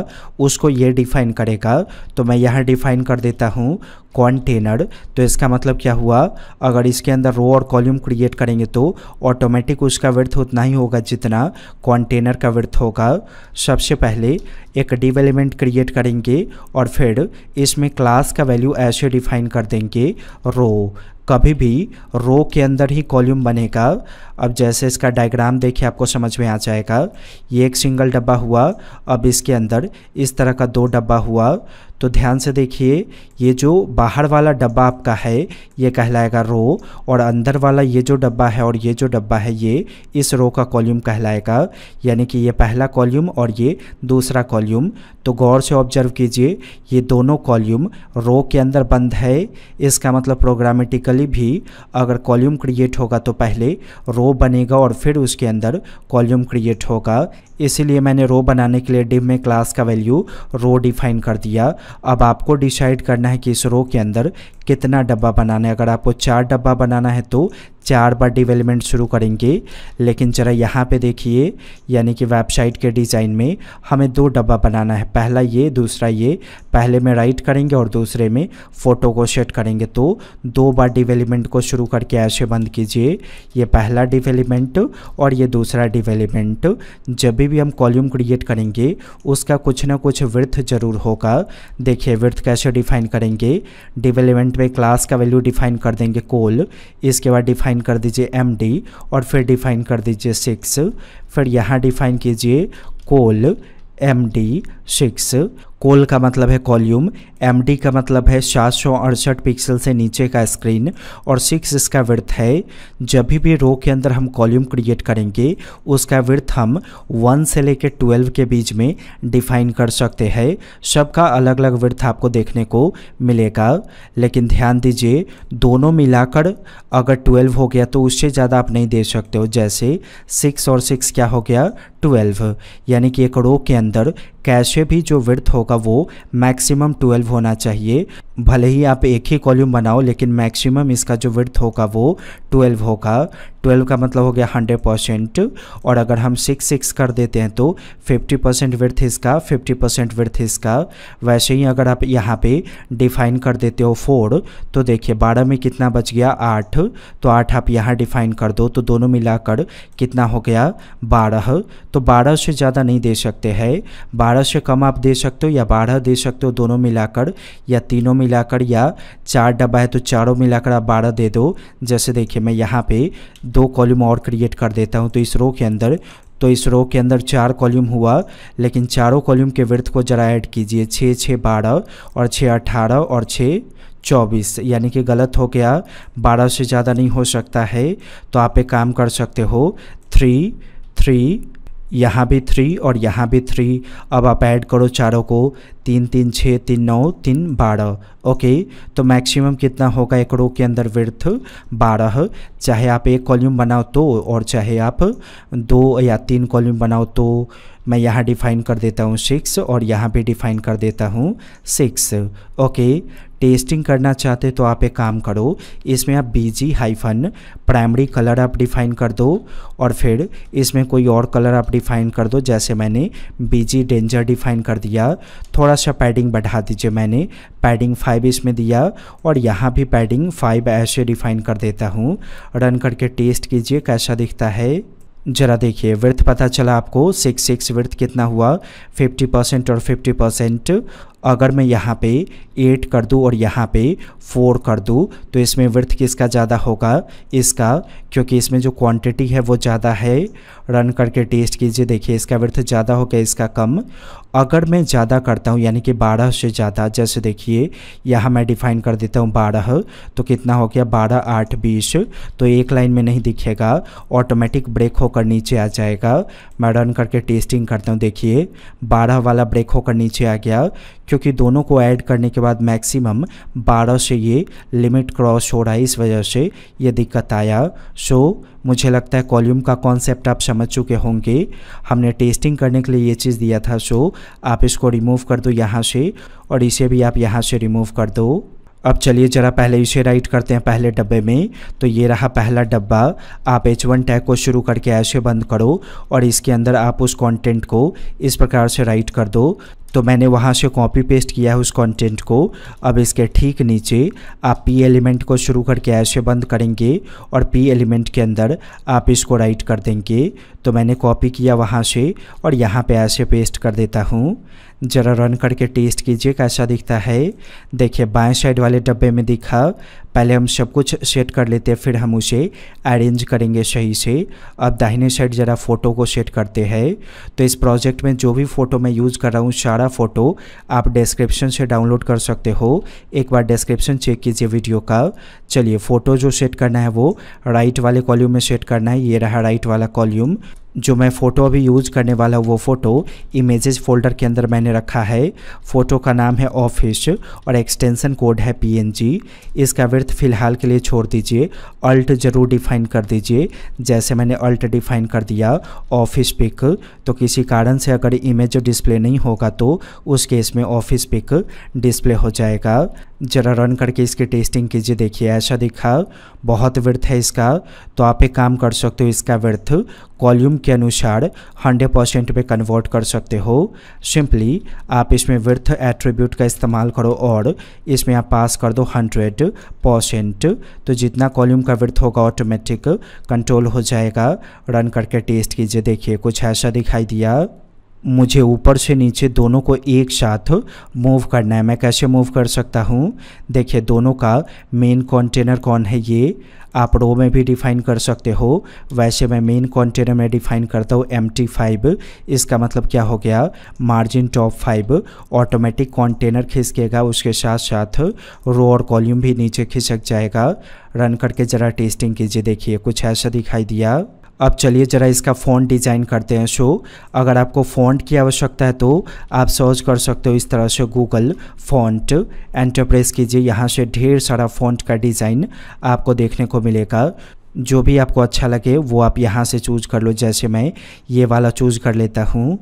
उसको ये डिफाइन करेगा तो मैं यहाँ डिफाइन कर देता हूँ कॉन्टेनर तो इसका मतलब क्या हुआ अगर इसके अंदर रो और कॉल्यूम क्रिएट करेंगे तो ऑटोमेटिक उसका वर्थ उतना ही होगा जितना कॉन्टेनर का वर्थ होगा सबसे पहले एक डिवेलमेंट क्रिएट करेंगे और फिर इसमें क्लास का वैल्यू ऐसे डिफाइन कर देंगे रो कभी भी रो के अंदर ही कॉल्यूम बनेगा अब जैसे इसका डायग्राम देखिए आपको समझ में आ जाएगा ये एक सिंगल डब्बा हुआ अब इसके अंदर इस तरह का दो डब्बा हुआ तो ध्यान से देखिए ये जो बाहर वाला डब्बा आपका है ये कहलाएगा रो और अंदर वाला ये जो डब्बा है और ये जो डब्बा है ये इस रो का कॉल्यूम कहलाएगा यानी कि ये पहला कॉल्यूम और ये दूसरा कॉल्यूम तो गौर से ऑब्जर्व कीजिए ये दोनों कॉल्यूम रो के अंदर बंद है इसका मतलब प्रोग्रामेटिकली भी अगर कॉल्यूम क्रिएट होगा तो पहले रो बनेगा और फिर उसके अंदर कॉल्यूम क्रिएट होगा इसीलिए मैंने रो बनाने के लिए डिव में क्लास का वैल्यू रो डिफाइन कर दिया अब आपको डिसाइड करना है कि इस रो के अंदर कितना डब्बा बनाना है अगर आपको चार डब्बा बनाना है तो चार बार डेवलपमेंट शुरू करेंगे लेकिन ज़रा यहाँ पे देखिए यानी कि वेबसाइट के डिज़ाइन में हमें दो डब्बा बनाना है पहला ये दूसरा ये पहले में राइट करेंगे और दूसरे में फ़ोटो को सेट करेंगे तो दो बार डिवेलपमेंट को शुरू करके ऐसे बंद कीजिए ये पहला डिवेलपमेंट और ये दूसरा डिवेलपमेंट जब भी हम कॉल्यूम क्रिएट करेंगे उसका कुछ ना कुछ वृथ ज़रूर होगा देखिए वृथ कैसे डिफाइन करेंगे डिवेलपमेंट में क्लास का वैल्यू डिफाइन कर देंगे कोल इसके बाद डिफाइन डिफाइन कर दीजिए एम डी और फिर डिफाइन कर दीजिए सिक्स फिर यहाँ डिफाइन कीजिए col M D six col का मतलब है कॉल्यूम एम का मतलब है सात सौ अड़सठ पिक्सल से नीचे का स्क्रीन और सिक्स इसका वर्थ है जब भी रो के अंदर हम कॉल्यूम क्रिएट करेंगे उसका वर्थ हम वन से लेकर ट्वेल्व के बीच में डिफाइन कर सकते हैं सबका अलग अलग वर्थ आपको देखने को मिलेगा लेकिन ध्यान दीजिए दोनों मिलाकर अगर ट्वेल्व हो गया तो उससे ज़्यादा आप नहीं दे सकते हो जैसे सिक्स और सिक्स क्या हो गया ट्वेल्व यानी कि एक रो के अंदर कैसे भी जो वर्थ होगा वो मैक्सिमम ट्वेल्व होना चाहिए भले ही आप एक ही कॉल्यूम बनाओ लेकिन मैक्सिमम इसका जो विर्थ होगा वो 12 होगा ट्वेल्व का मतलब हो गया हंड्रेड परसेंट और अगर हम सिक्स सिक्स कर देते हैं तो फिफ्टी परसेंट वर्थ इसका फिफ्टी परसेंट वर्थ इसका वैसे ही अगर आप यहाँ पे डिफाइन कर देते हो फोर तो देखिए बारह में कितना बच गया आठ तो आठ आप यहाँ डिफाइन कर दो तो दोनों मिलाकर कितना हो गया बारह तो बारह से ज़्यादा नहीं दे सकते हैं बारह से कम आप दे सकते हो या बारह दे सकते हो दोनों मिलाकर या तीनों मिलाकर या चार डब्बा है तो चारों मिलाकर आप बारह दे दो जैसे देखिए मैं यहाँ पे दो कॉलम और क्रिएट कर देता हूँ तो इस रो के अंदर तो इस रो के अंदर चार कॉलम हुआ लेकिन चारों कॉलम के वृत्त को ज़रा ऐड कीजिए छः छः बारह और छः अठारह और छः चौबीस यानी कि गलत हो गया बारह से ज़्यादा नहीं हो सकता है तो आप एक काम कर सकते हो थ्री थ्री यहाँ भी थ्री और यहाँ भी थ्री अब आप ऐड करो चारों को तीन तीन छः तीन नौ तीन बारह ओके तो मैक्सिमम कितना होगा एक रो के अंदर विर्थ बारह चाहे आप एक कॉल्यूम बनाओ तो और चाहे आप दो या तीन कॉल्यूम बनाओ तो मैं यहाँ डिफाइन कर देता हूँ सिक्स और यहाँ भी डिफाइन कर देता हूँ सिक्स ओके टेस्टिंग करना चाहते तो आप एक काम करो इसमें आप बीजी हाइफन प्राइमरी कलर आप डिफाइन कर दो और फिर इसमें कोई और कलर आप डिफाइन कर दो जैसे मैंने बीजी डेंजर डिफाइन कर दिया थोड़ा सा पैडिंग बढ़ा दीजिए मैंने पैडिंग फाइव इसमें दिया और यहाँ भी पैडिंग फाइव ऐसे डिफाइन कर देता हूँ रन करके टेस्ट कीजिए कैसा दिखता है जरा देखिए वृत्त पता चला आपको सिक्स सिक्स वृत्त कितना हुआ फिफ्टी परसेंट और फिफ्टी परसेंट अगर मैं यहाँ पे एट कर दूँ और यहाँ पे फोर कर दूँ तो इसमें वर्थ किसका ज़्यादा होगा इसका क्योंकि इसमें जो क्वांटिटी है वो ज़्यादा है रन करके टेस्ट कीजिए देखिए इसका वर्थ ज़्यादा होगा इसका कम अगर मैं ज़्यादा करता हूँ यानी कि बारह से ज़्यादा जैसे देखिए यहाँ मैं डिफ़ाइन कर देता हूँ बारह तो कितना हो गया बारह आठ बीस तो एक लाइन में नहीं दिखेगा ऑटोमेटिक ब्रेक होकर नीचे आ जाएगा मैं रन करके टेस्टिंग करता हूँ देखिए बारह वाला ब्रेक होकर नीचे आ गया क्योंकि दोनों को ऐड करने के बाद मैक्सिमम 12 से ये लिमिट क्रॉस हो रहा है इस वजह से ये दिक्कत आया सो मुझे लगता है कॉल्यूम का कॉन्सेप्ट आप समझ चुके होंगे हमने टेस्टिंग करने के लिए ये चीज़ दिया था सो आप इसको रिमूव कर दो यहाँ से और इसे भी आप यहाँ से रिमूव कर दो अब चलिए ज़रा पहले इसे राइट करते हैं पहले डब्बे में तो ये रहा पहला डब्बा आप एच वन टैग को शुरू करके ऐसे बंद करो और इसके अंदर आप उस कंटेंट को इस प्रकार से राइट कर दो तो मैंने वहाँ से कॉपी पेस्ट किया है उस कंटेंट को अब इसके ठीक नीचे आप पी एलिमेंट को शुरू करके ऐसे बंद करेंगे और पी एलिमेंट के अंदर आप इसको राइट कर देंगे तो मैंने कॉपी किया वहाँ से और यहाँ पे ऐसे पेस्ट कर देता हूँ ज़रा रन करके टेस्ट कीजिए कैसा दिखता है देखिए बाएं साइड वाले डब्बे में दिखा पहले हम सब कुछ सेट कर लेते हैं फिर हम उसे अरेंज करेंगे सही से अब दाहिने साइड ज़रा फ़ोटो को सेट करते हैं तो इस प्रोजेक्ट में जो भी फ़ोटो मैं यूज़ कर रहा हूँ सारा फ़ोटो आप डिस्क्रिप्शन से डाउनलोड कर सकते हो एक बार डिस्क्रिप्शन चेक कीजिए वीडियो का चलिए फ़ोटो जो सेट करना है वो राइट वाले कॉल्यूम में सेट करना है ये रहा राइट वाला कॉल्यूम जो मैं फ़ोटो अभी यूज़ करने वाला हूँ वो फ़ोटो इमेजेस फोल्डर के अंदर मैंने रखा है फ़ोटो का नाम है ऑफिस और एक्सटेंसन कोड है पी इसका वर्थ फ़िलहाल के लिए छोड़ दीजिए अल्ट ज़रूर डिफ़ाइन कर दीजिए जैसे मैंने अल्ट डिफ़ाइन कर दिया ऑफिस पिक तो किसी कारण से अगर इमेज डिस्प्ले नहीं होगा तो उस केस में ऑफिस पिक डिस्प्ले हो जाएगा ज़रा रन करके इसकी टेस्टिंग कीजिए देखिए ऐसा दिखा बहुत व्यर्थ है इसका तो आप एक काम कर सकते हो इसका व्यर्थ कॉल्यूम के अनुसार 100 परसेंट पर कन्वर्ट कर सकते हो सिंपली आप इसमें विर्थ एट्रीब्यूट का इस्तेमाल करो और इसमें आप पास कर दो 100 परसेंट तो जितना कॉल्यूम का विर्थ होगा ऑटोमेटिक कंट्रोल हो जाएगा रन करके टेस्ट कीजिए देखिए कुछ ऐसा दिखाई दिया मुझे ऊपर से नीचे दोनों को एक साथ मूव करना है मैं कैसे मूव कर सकता हूँ देखिए दोनों का मेन कंटेनर कौन है ये आप रो में भी डिफाइन कर सकते हो वैसे मैं मेन कंटेनर में डिफाइन करता हूँ एम टी फाइव इसका मतलब क्या हो गया margin top five automatic container खिसकेगा उसके साथ साथ रो और कॉल्यूम भी नीचे खिसक जाएगा रन करके ज़रा टेस्टिंग कीजिए देखिए कुछ ऐसा दिखाई दिया अब चलिए ज़रा इसका फ़ॉन्ट डिज़ाइन करते हैं शो अगर आपको फ़ॉन्ट की आवश्यकता है तो आप सर्च कर सकते हो इस तरह से गूगल फ़ॉन्ट एंटरप्रेस कीजिए यहाँ से ढेर सारा फ़ॉन्ट का डिज़ाइन आपको देखने को मिलेगा जो भी आपको अच्छा लगे वो आप यहाँ से चूज कर लो जैसे मैं ये वाला चूज कर लेता हूँ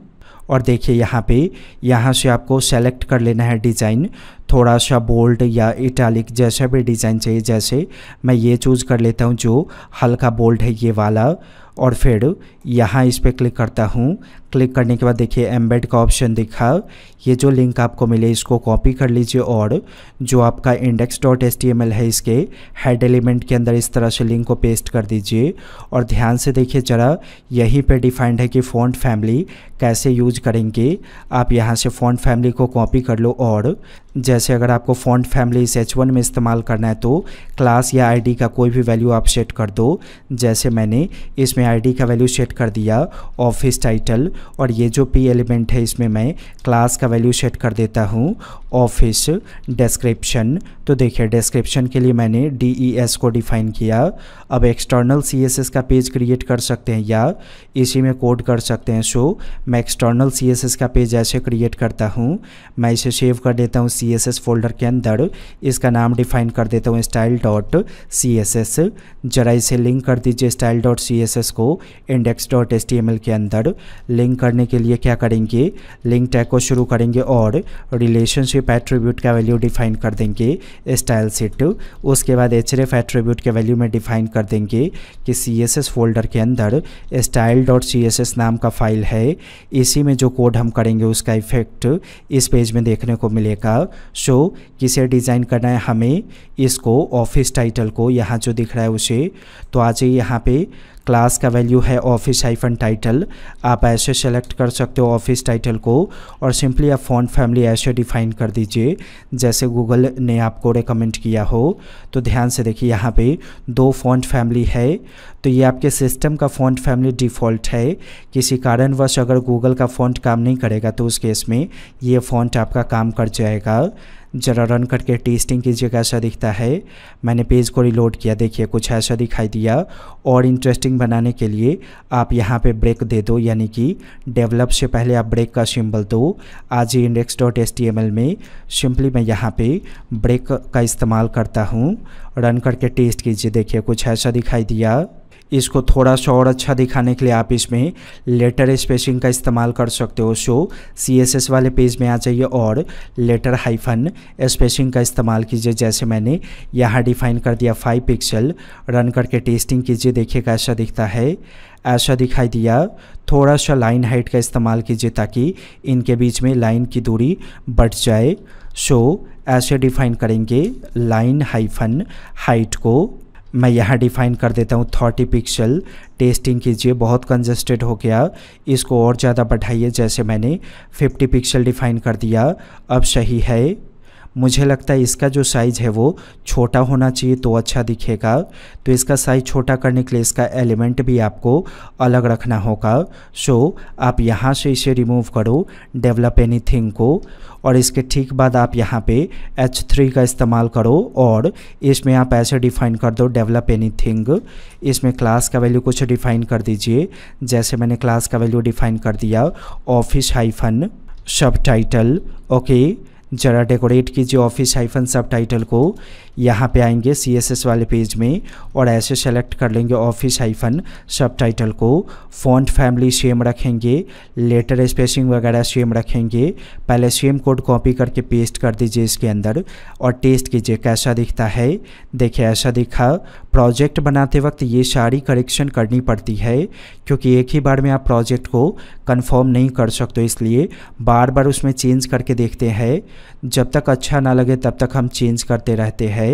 और देखिए यहाँ पे यहाँ से आपको सेलेक्ट कर लेना है डिज़ाइन थोड़ा सा बोल्ड या इटैलिक जैसा भी डिज़ाइन चाहिए जैसे मैं ये चूज़ कर लेता हूँ जो हल्का बोल्ड है ये वाला और फिर यहाँ इस पर क्लिक करता हूँ क्लिक करने के बाद देखिए एम्बेड का ऑप्शन दिखा ये जो लिंक आपको मिले इसको कॉपी कर लीजिए और जो आपका इंडेक्स डॉट एस है इसके हेड एलिमेंट के अंदर इस तरह से लिंक को पेस्ट कर दीजिए और ध्यान से देखिए ज़रा यहीं पे डिफाइंड है कि फ़ॉन्ट फैमिली कैसे यूज करेंगे आप यहाँ से फ़ॉन्ट फैमिली को कॉपी कर लो और जैसे अगर आपको फॉन्ट फैमिली इस एच में इस्तेमाल करना है तो क्लास या आईडी का कोई भी वैल्यू आप सेट कर दो जैसे मैंने इसमें आईडी का वैल्यू सेट कर दिया ऑफिस टाइटल और ये जो पी एलिमेंट है इसमें मैं क्लास का वैल्यू सेट कर देता हूँ ऑफिस डिस्क्रिप्शन तो देखिए डिस्क्रिप्शन के लिए मैंने डी ई एस को डिफाइन किया अब एक्सटर्नल सी एस एस का पेज क्रिएट कर सकते हैं या इसी में कोड कर सकते हैं सो मैं एक्सटर्नल सी एस एस का पेज ऐसे क्रिएट करता हूँ मैं इसे सेव कर देता हूँ C C S S folder के अंदर इसका नाम डिफाइन कर देता हूँ style dot C S S जरा इसे लिंक कर दीजिए style dot C S S को index dot S T M L के अंदर लिंक करने के लिए क्या करेंगे लिंक टैग को शुरू करेंगे और रिलेशनशिप एट्रीब्यूट का वैल्यू डिफाइन कर देंगे स्टाइल सेट उसके बाद एच एफ एट्रीब्यूट के वैल्यू में डिफाइन कर देंगे कि सी एस एस फोल्डर के अंदर style dot C S S नाम का फाइल है इसी में जो कोड हम करेंगे उसका इफेक्ट इस पेज में देखने को मिलेगा सो किसे डिज़ाइन करना है हमें इसको ऑफिस टाइटल को यहाँ जो दिख रहा है उसे तो आ जाइए यहाँ पे क्लास का वैल्यू है ऑफिस हाइफन टाइटल आप ऐसे सेलेक्ट कर सकते हो ऑफिस टाइटल को और सिंपली आप फॉन्ट फैमिली ऐसे डिफाइन कर दीजिए जैसे गूगल ने आपको रिकमेंड किया हो तो ध्यान से देखिए यहाँ पे दो फॉन्ट फैमिली है तो ये आपके सिस्टम का फॉन्ट फैमिली डिफ़ॉल्ट है किसी कारणवश अगर गूगल का फॉन्ट काम नहीं करेगा तो उस केस में ये फॉन्ट आपका काम कर जाएगा ज़रा रन करके टेस्टिंग कीजिए कैसा दिखता है मैंने पेज को रिलोड किया देखिए कुछ ऐसा दिखाई दिया और इंटरेस्टिंग बनाने के लिए आप यहाँ पे ब्रेक दे दो यानी कि डेवलप से पहले आप ब्रेक का सिंबल दो आज ही index dot S T M L में सिंपली मैं यहाँ पे ब्रेक का इस्तेमाल करता हूँ रन करके टेस्ट कीजिए देखिए कुछ ऐसा दिखाई दिया इसको थोड़ा सा और अच्छा दिखाने के लिए आप इसमें लेटर स्पेसिंग का इस्तेमाल कर सकते हो सो सी वाले पेज में आ जाइए और लेटर हाइफन स्पेसिंग का इस्तेमाल कीजिए जैसे मैंने यहाँ डिफाइन कर दिया फाइव पिक्सल रन करके टेस्टिंग कीजिए देखिए कैसा दिखता है ऐसा दिखाई दिया थोड़ा सा लाइन हाइट का इस्तेमाल कीजिए ताकि इनके बीच में लाइन की दूरी बढ़ जाए सो ऐसे डिफाइन करेंगे लाइन हाइफन हाइट को मैं यहाँ डिफाइन कर देता हूँ थर्टी पिक्सल टेस्टिंग कीजिए बहुत कंजस्टेड हो गया इसको और ज़्यादा बढ़ाइए जैसे मैंने फिफ्टी पिक्सल डिफाइन कर दिया अब सही है मुझे लगता है इसका जो साइज़ है वो छोटा होना चाहिए तो अच्छा दिखेगा तो इसका साइज़ छोटा करने के लिए इसका एलिमेंट भी आपको अलग रखना होगा सो आप यहाँ से इसे रिमूव करो डेवलप एनी थिंग को और इसके ठीक बाद आप यहाँ पे H3 का इस्तेमाल करो और इसमें आप ऐसे डिफाइन कर दो डेवलप एनी थिंग इसमें क्लास का वैल्यू कुछ डिफाइन कर दीजिए जैसे मैंने क्लास का वैल्यू डिफाइन कर दिया office hyphen subtitle okay जरा डेकोरेट कीजिए ऑफिस हाइफन सब टाइटल को यहाँ पे आएंगे सीएसएस वाले पेज में और ऐसे सेलेक्ट कर लेंगे ऑफिस हाइफन सब टाइटल को फॉन्ट फैमिली सेम रखेंगे लेटर स्पेसिंग वगैरह सेम रखेंगे पहले सेम कोड कॉपी करके पेस्ट कर दीजिए इसके अंदर और टेस्ट कीजिए कैसा दिखता है देखिए ऐसा दिखा प्रोजेक्ट बनाते वक्त ये सारी करेक्शन करनी पड़ती है क्योंकि एक ही बार में आप प्रोजेक्ट को कन्फर्म नहीं कर सकते इसलिए बार बार उसमें चेंज करके देखते हैं जब तक अच्छा ना लगे तब तक हम चेंज करते रहते हैं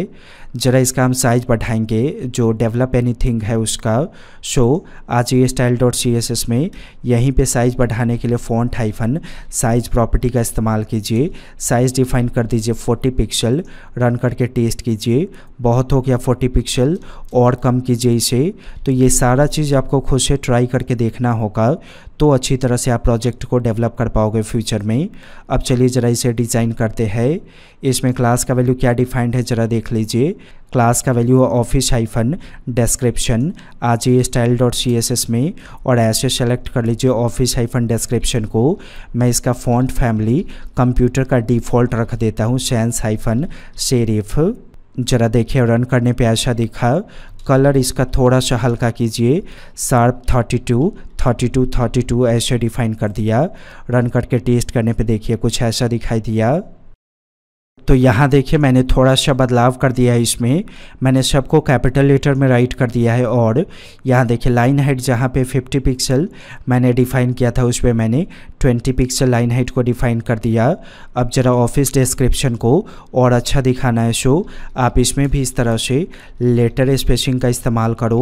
ज़रा इसका हम साइज बढ़ाएंगे जो डेवलप एनीथिंग है उसका शो आज ये style dot C S S में यहीं पे साइज बढ़ाने के लिए फ़ॉन्ट हाइफन साइज प्रॉपर्टी का इस्तेमाल कीजिए साइज़ डिफाइन कर दीजिए 40 पिक्सल रन करके टेस्ट कीजिए बहुत हो गया 40 पिक्सल और कम कीजिए इसे तो ये सारा चीज़ आपको खुद से ट्राई करके देखना होगा तो अच्छी तरह से आप प्रोजेक्ट को डेवलप कर पाओगे फ्यूचर में अब चलिए ज़रा इसे डिज़ाइन करते हैं इसमें क्लास का वैल्यू क्या डिफाइंड है ज़रा देख लीजिए क्लास का वैल्यू है ऑफिस हाइफन डेस्क्रिप्शन आ जाइए style dot C S S में और ऐसे सेलेक्ट कर लीजिए ऑफिस हाइफन डेस्क्रिप्शन को मैं इसका फॉन्ट फैमिली कंप्यूटर का डिफ़ॉल्ट रख देता हूँ सेंस हाइफन शेरिफ ज़रा देखिए रन करने पे ऐसा दिखा कलर इसका थोड़ा सा हल्का कीजिए शार्प 32 32 32 ऐसे डिफाइन कर दिया रन करके टेस्ट करने पे देखिए कुछ ऐसा दिखाई दिया तो यहाँ देखिए मैंने थोड़ा सा बदलाव कर दिया है इसमें मैंने सबको कैपिटल लेटर में राइट कर दिया है और यहाँ देखिए लाइन हेड जहाँ पे 50 पिक्सल मैंने डिफाइन किया था उस पर मैंने 20 पिक्सल लाइन हाइट को डिफाइन कर दिया अब ज़रा ऑफिस डिस्क्रिप्शन को और अच्छा दिखाना है शो आप इसमें भी इस तरह से लेटर स्पेसिंग का इस्तेमाल करो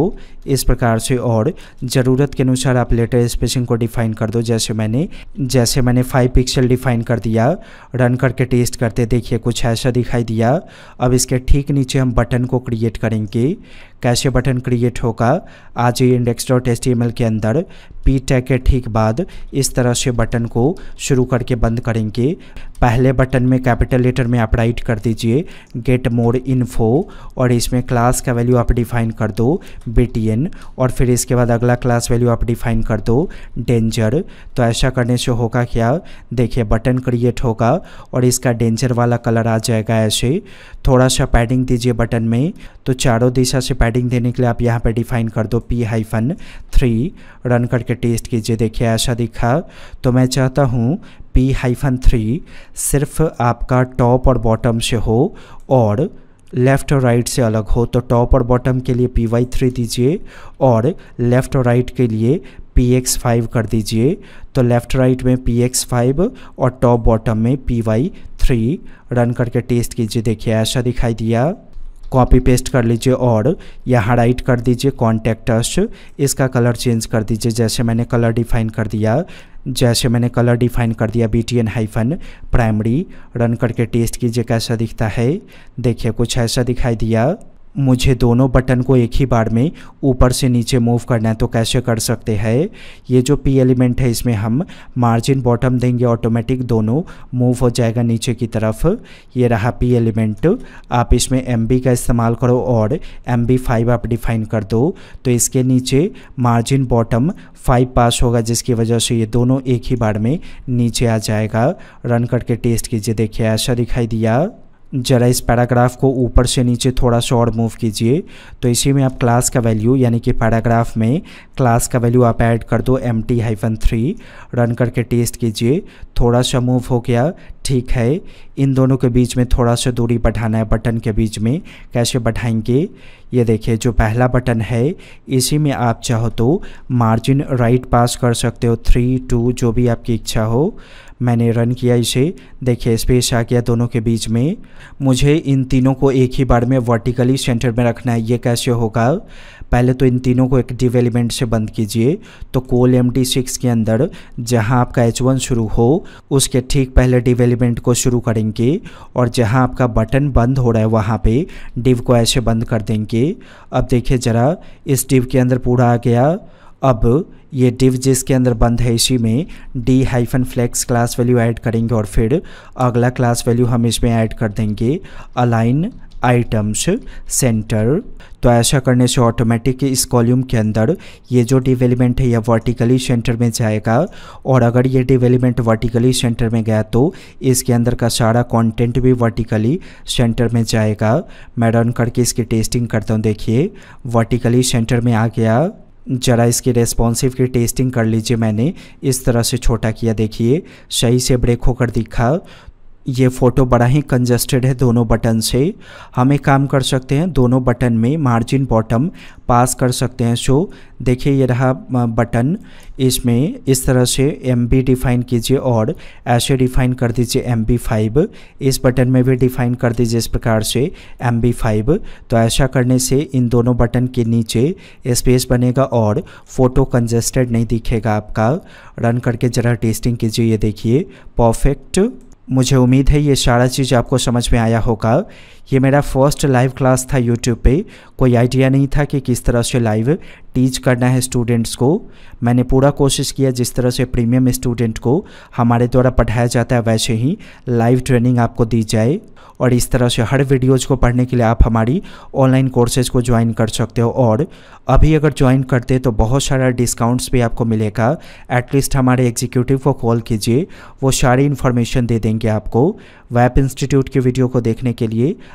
इस प्रकार से और ज़रूरत के अनुसार आप लेटर स्पेसिंग को डिफाइन कर दो जैसे मैंने जैसे मैंने फाइव पिक्सल डिफाइन कर दिया रन करके टेस्ट करते देखिए कुछ ऐसा दिखाई दिया अब इसके ठीक नीचे हम बटन को क्रिएट करेंगे कैसे बटन क्रिएट होगा आज ही इंडेक्स डॉट एस के अंदर पी टैग के ठीक बाद इस तरह से बटन को शुरू करके बंद करेंगे पहले बटन में कैपिटल लेटर में आप राइट कर दीजिए गेट मोर इन्फो और इसमें क्लास का वैल्यू आप डिफाइन कर दो बी और फिर इसके बाद अगला क्लास वैल्यू आप डिफाइन कर दो डेंजर तो ऐसा करने से होगा क्या देखिए बटन क्रिएट होगा और इसका डेंजर वाला कलर आ जाएगा ऐसे थोड़ा सा पैडिंग दीजिए बटन में तो चारों दिशा से हेडिंग देने के लिए आप यहाँ पर डिफाइन कर दो पी हाइफन थ्री रन करके टेस्ट कीजिए देखिए ऐसा दिखा तो मैं चाहता हूँ पी हाइफन थ्री सिर्फ आपका टॉप और बॉटम से हो और लेफ़्ट और राइट से अलग हो तो टॉप और बॉटम के लिए पी वाई थ्री दीजिए और लेफ़्ट और राइट के लिए पी एक्स फाइव कर दीजिए तो लेफ़्ट राइट में पी एक्स फाइव और टॉप बॉटम में पी वाई थ्री रन करके टेस्ट कीजिए देखिए ऐसा दिखाई दिया कॉपी पेस्ट कर लीजिए और यहाँ राइट कर दीजिए कॉन्टैक्ट इसका कलर चेंज कर दीजिए जैसे मैंने कलर डिफाइन कर दिया जैसे मैंने कलर डिफाइन कर दिया B T N hyphen primary run करके टेस्ट कीजिए कैसा दिखता है देखिए कुछ ऐसा दिखाई दिया मुझे दोनों बटन को एक ही बार में ऊपर से नीचे मूव करना है तो कैसे कर सकते हैं ये जो पी एलिमेंट है इसमें हम मार्जिन बॉटम देंगे ऑटोमेटिक दोनों मूव हो जाएगा नीचे की तरफ ये रहा पी एलिमेंट आप इसमें एम का इस्तेमाल करो और एम बी फाइव आप डिफाइन कर दो तो इसके नीचे मार्जिन बॉटम फाइव पास होगा जिसकी वजह से ये दोनों एक ही बार में नीचे आ जाएगा रन करके टेस्ट कीजिए देखिए ऐसा दिखाई दिया ज़रा इस पैराग्राफ को ऊपर से नीचे थोड़ा सा और मूव कीजिए तो इसी में आप क्लास का वैल्यू यानी कि पैराग्राफ में क्लास का वैल्यू आप ऐड कर दो M T hyphen three run करके टेस्ट कीजिए थोड़ा सा मूव हो गया ठीक है इन दोनों के बीच में थोड़ा सा दूरी बढ़ाना है बटन के बीच में कैसे बढ़ाएंगे ये देखिए जो पहला बटन है इसी में आप चाहो तो मार्जिन राइट पास कर सकते हो थ्री टू जो भी आपकी इच्छा हो मैंने रन किया इसे देखिए स्पेस आ गया दोनों के बीच में मुझे इन तीनों को एक ही बार में वर्टिकली सेंटर में रखना है ये कैसे होगा पहले तो इन तीनों को एक डिवेलपमेंट से बंद कीजिए तो कोल एम टी सिक्स के अंदर जहाँ आपका एच वन शुरू हो उसके ठीक पहले डिवेलपमेंट को शुरू करेंगे और जहाँ आपका बटन बंद हो रहा है वहाँ पे डिव को ऐसे बंद कर देंगे अब देखिए ज़रा इस डिव के अंदर पूरा आ गया अब ये डिव जिसके अंदर बंद है इसी में D hyphen flex class value add करेंगे और फिर अगला क्लास वैल्यू हम इसमें ऐड कर देंगे अलाइन आइटम्स सेंटर तो ऐसा करने से ऑटोमेटिक इस कॉल्यूम के अंदर ये जो डिवेलपमेंट है यह वर्टिकली सेंटर में जाएगा और अगर ये डिवेलपमेंट वर्टिकली सेंटर में गया तो इसके अंदर का सारा कंटेंट भी वर्टिकली सेंटर में जाएगा मैं रन करके इसकी टेस्टिंग करता हूँ देखिए वर्टिकली सेंटर में आ गया ज़रा इसकी रेस्पॉन्सिव की टेस्टिंग कर लीजिए मैंने इस तरह से छोटा किया देखिए सही से ब्रेक होकर दिखा ये फ़ोटो बड़ा ही कंजस्टेड है दोनों बटन से हम एक काम कर सकते हैं दोनों बटन में मार्जिन बॉटम पास कर सकते हैं सो देखिए ये रहा बटन इसमें इस तरह से एम बी डिफ़ाइन कीजिए और ऐसे डिफ़ाइन कर दीजिए एम बी फाइव इस बटन में भी डिफ़ाइन कर दीजिए इस प्रकार से एम बी फाइव तो ऐसा करने से इन दोनों बटन के नीचे स्पेस बनेगा और फ़ोटो कंजेस्टेड नहीं दिखेगा आपका रन करके ज़रा टेस्टिंग कीजिए ये देखिए परफेक्ट मुझे उम्मीद है ये सारा चीज़ आपको समझ में आया होगा ये मेरा फर्स्ट लाइव क्लास था यूट्यूब पे कोई आइडिया नहीं था कि किस तरह से लाइव टीच करना है स्टूडेंट्स को मैंने पूरा कोशिश किया जिस तरह से प्रीमियम स्टूडेंट को हमारे द्वारा पढ़ाया जाता है वैसे ही लाइव ट्रेनिंग आपको दी जाए और इस तरह से हर वीडियोज़ को पढ़ने के लिए आप हमारी ऑनलाइन कोर्सेज को ज्वाइन कर सकते हो और अभी अगर ज्वाइन करते तो बहुत सारा डिस्काउंट्स भी आपको मिलेगा एटलीस्ट हमारे एग्जीक्यूटिव को कॉल कीजिए वो सारी इन्फॉर्मेशन दे देंगे आपको वैप इंस्टीट्यूट की वीडियो को देखने के लिए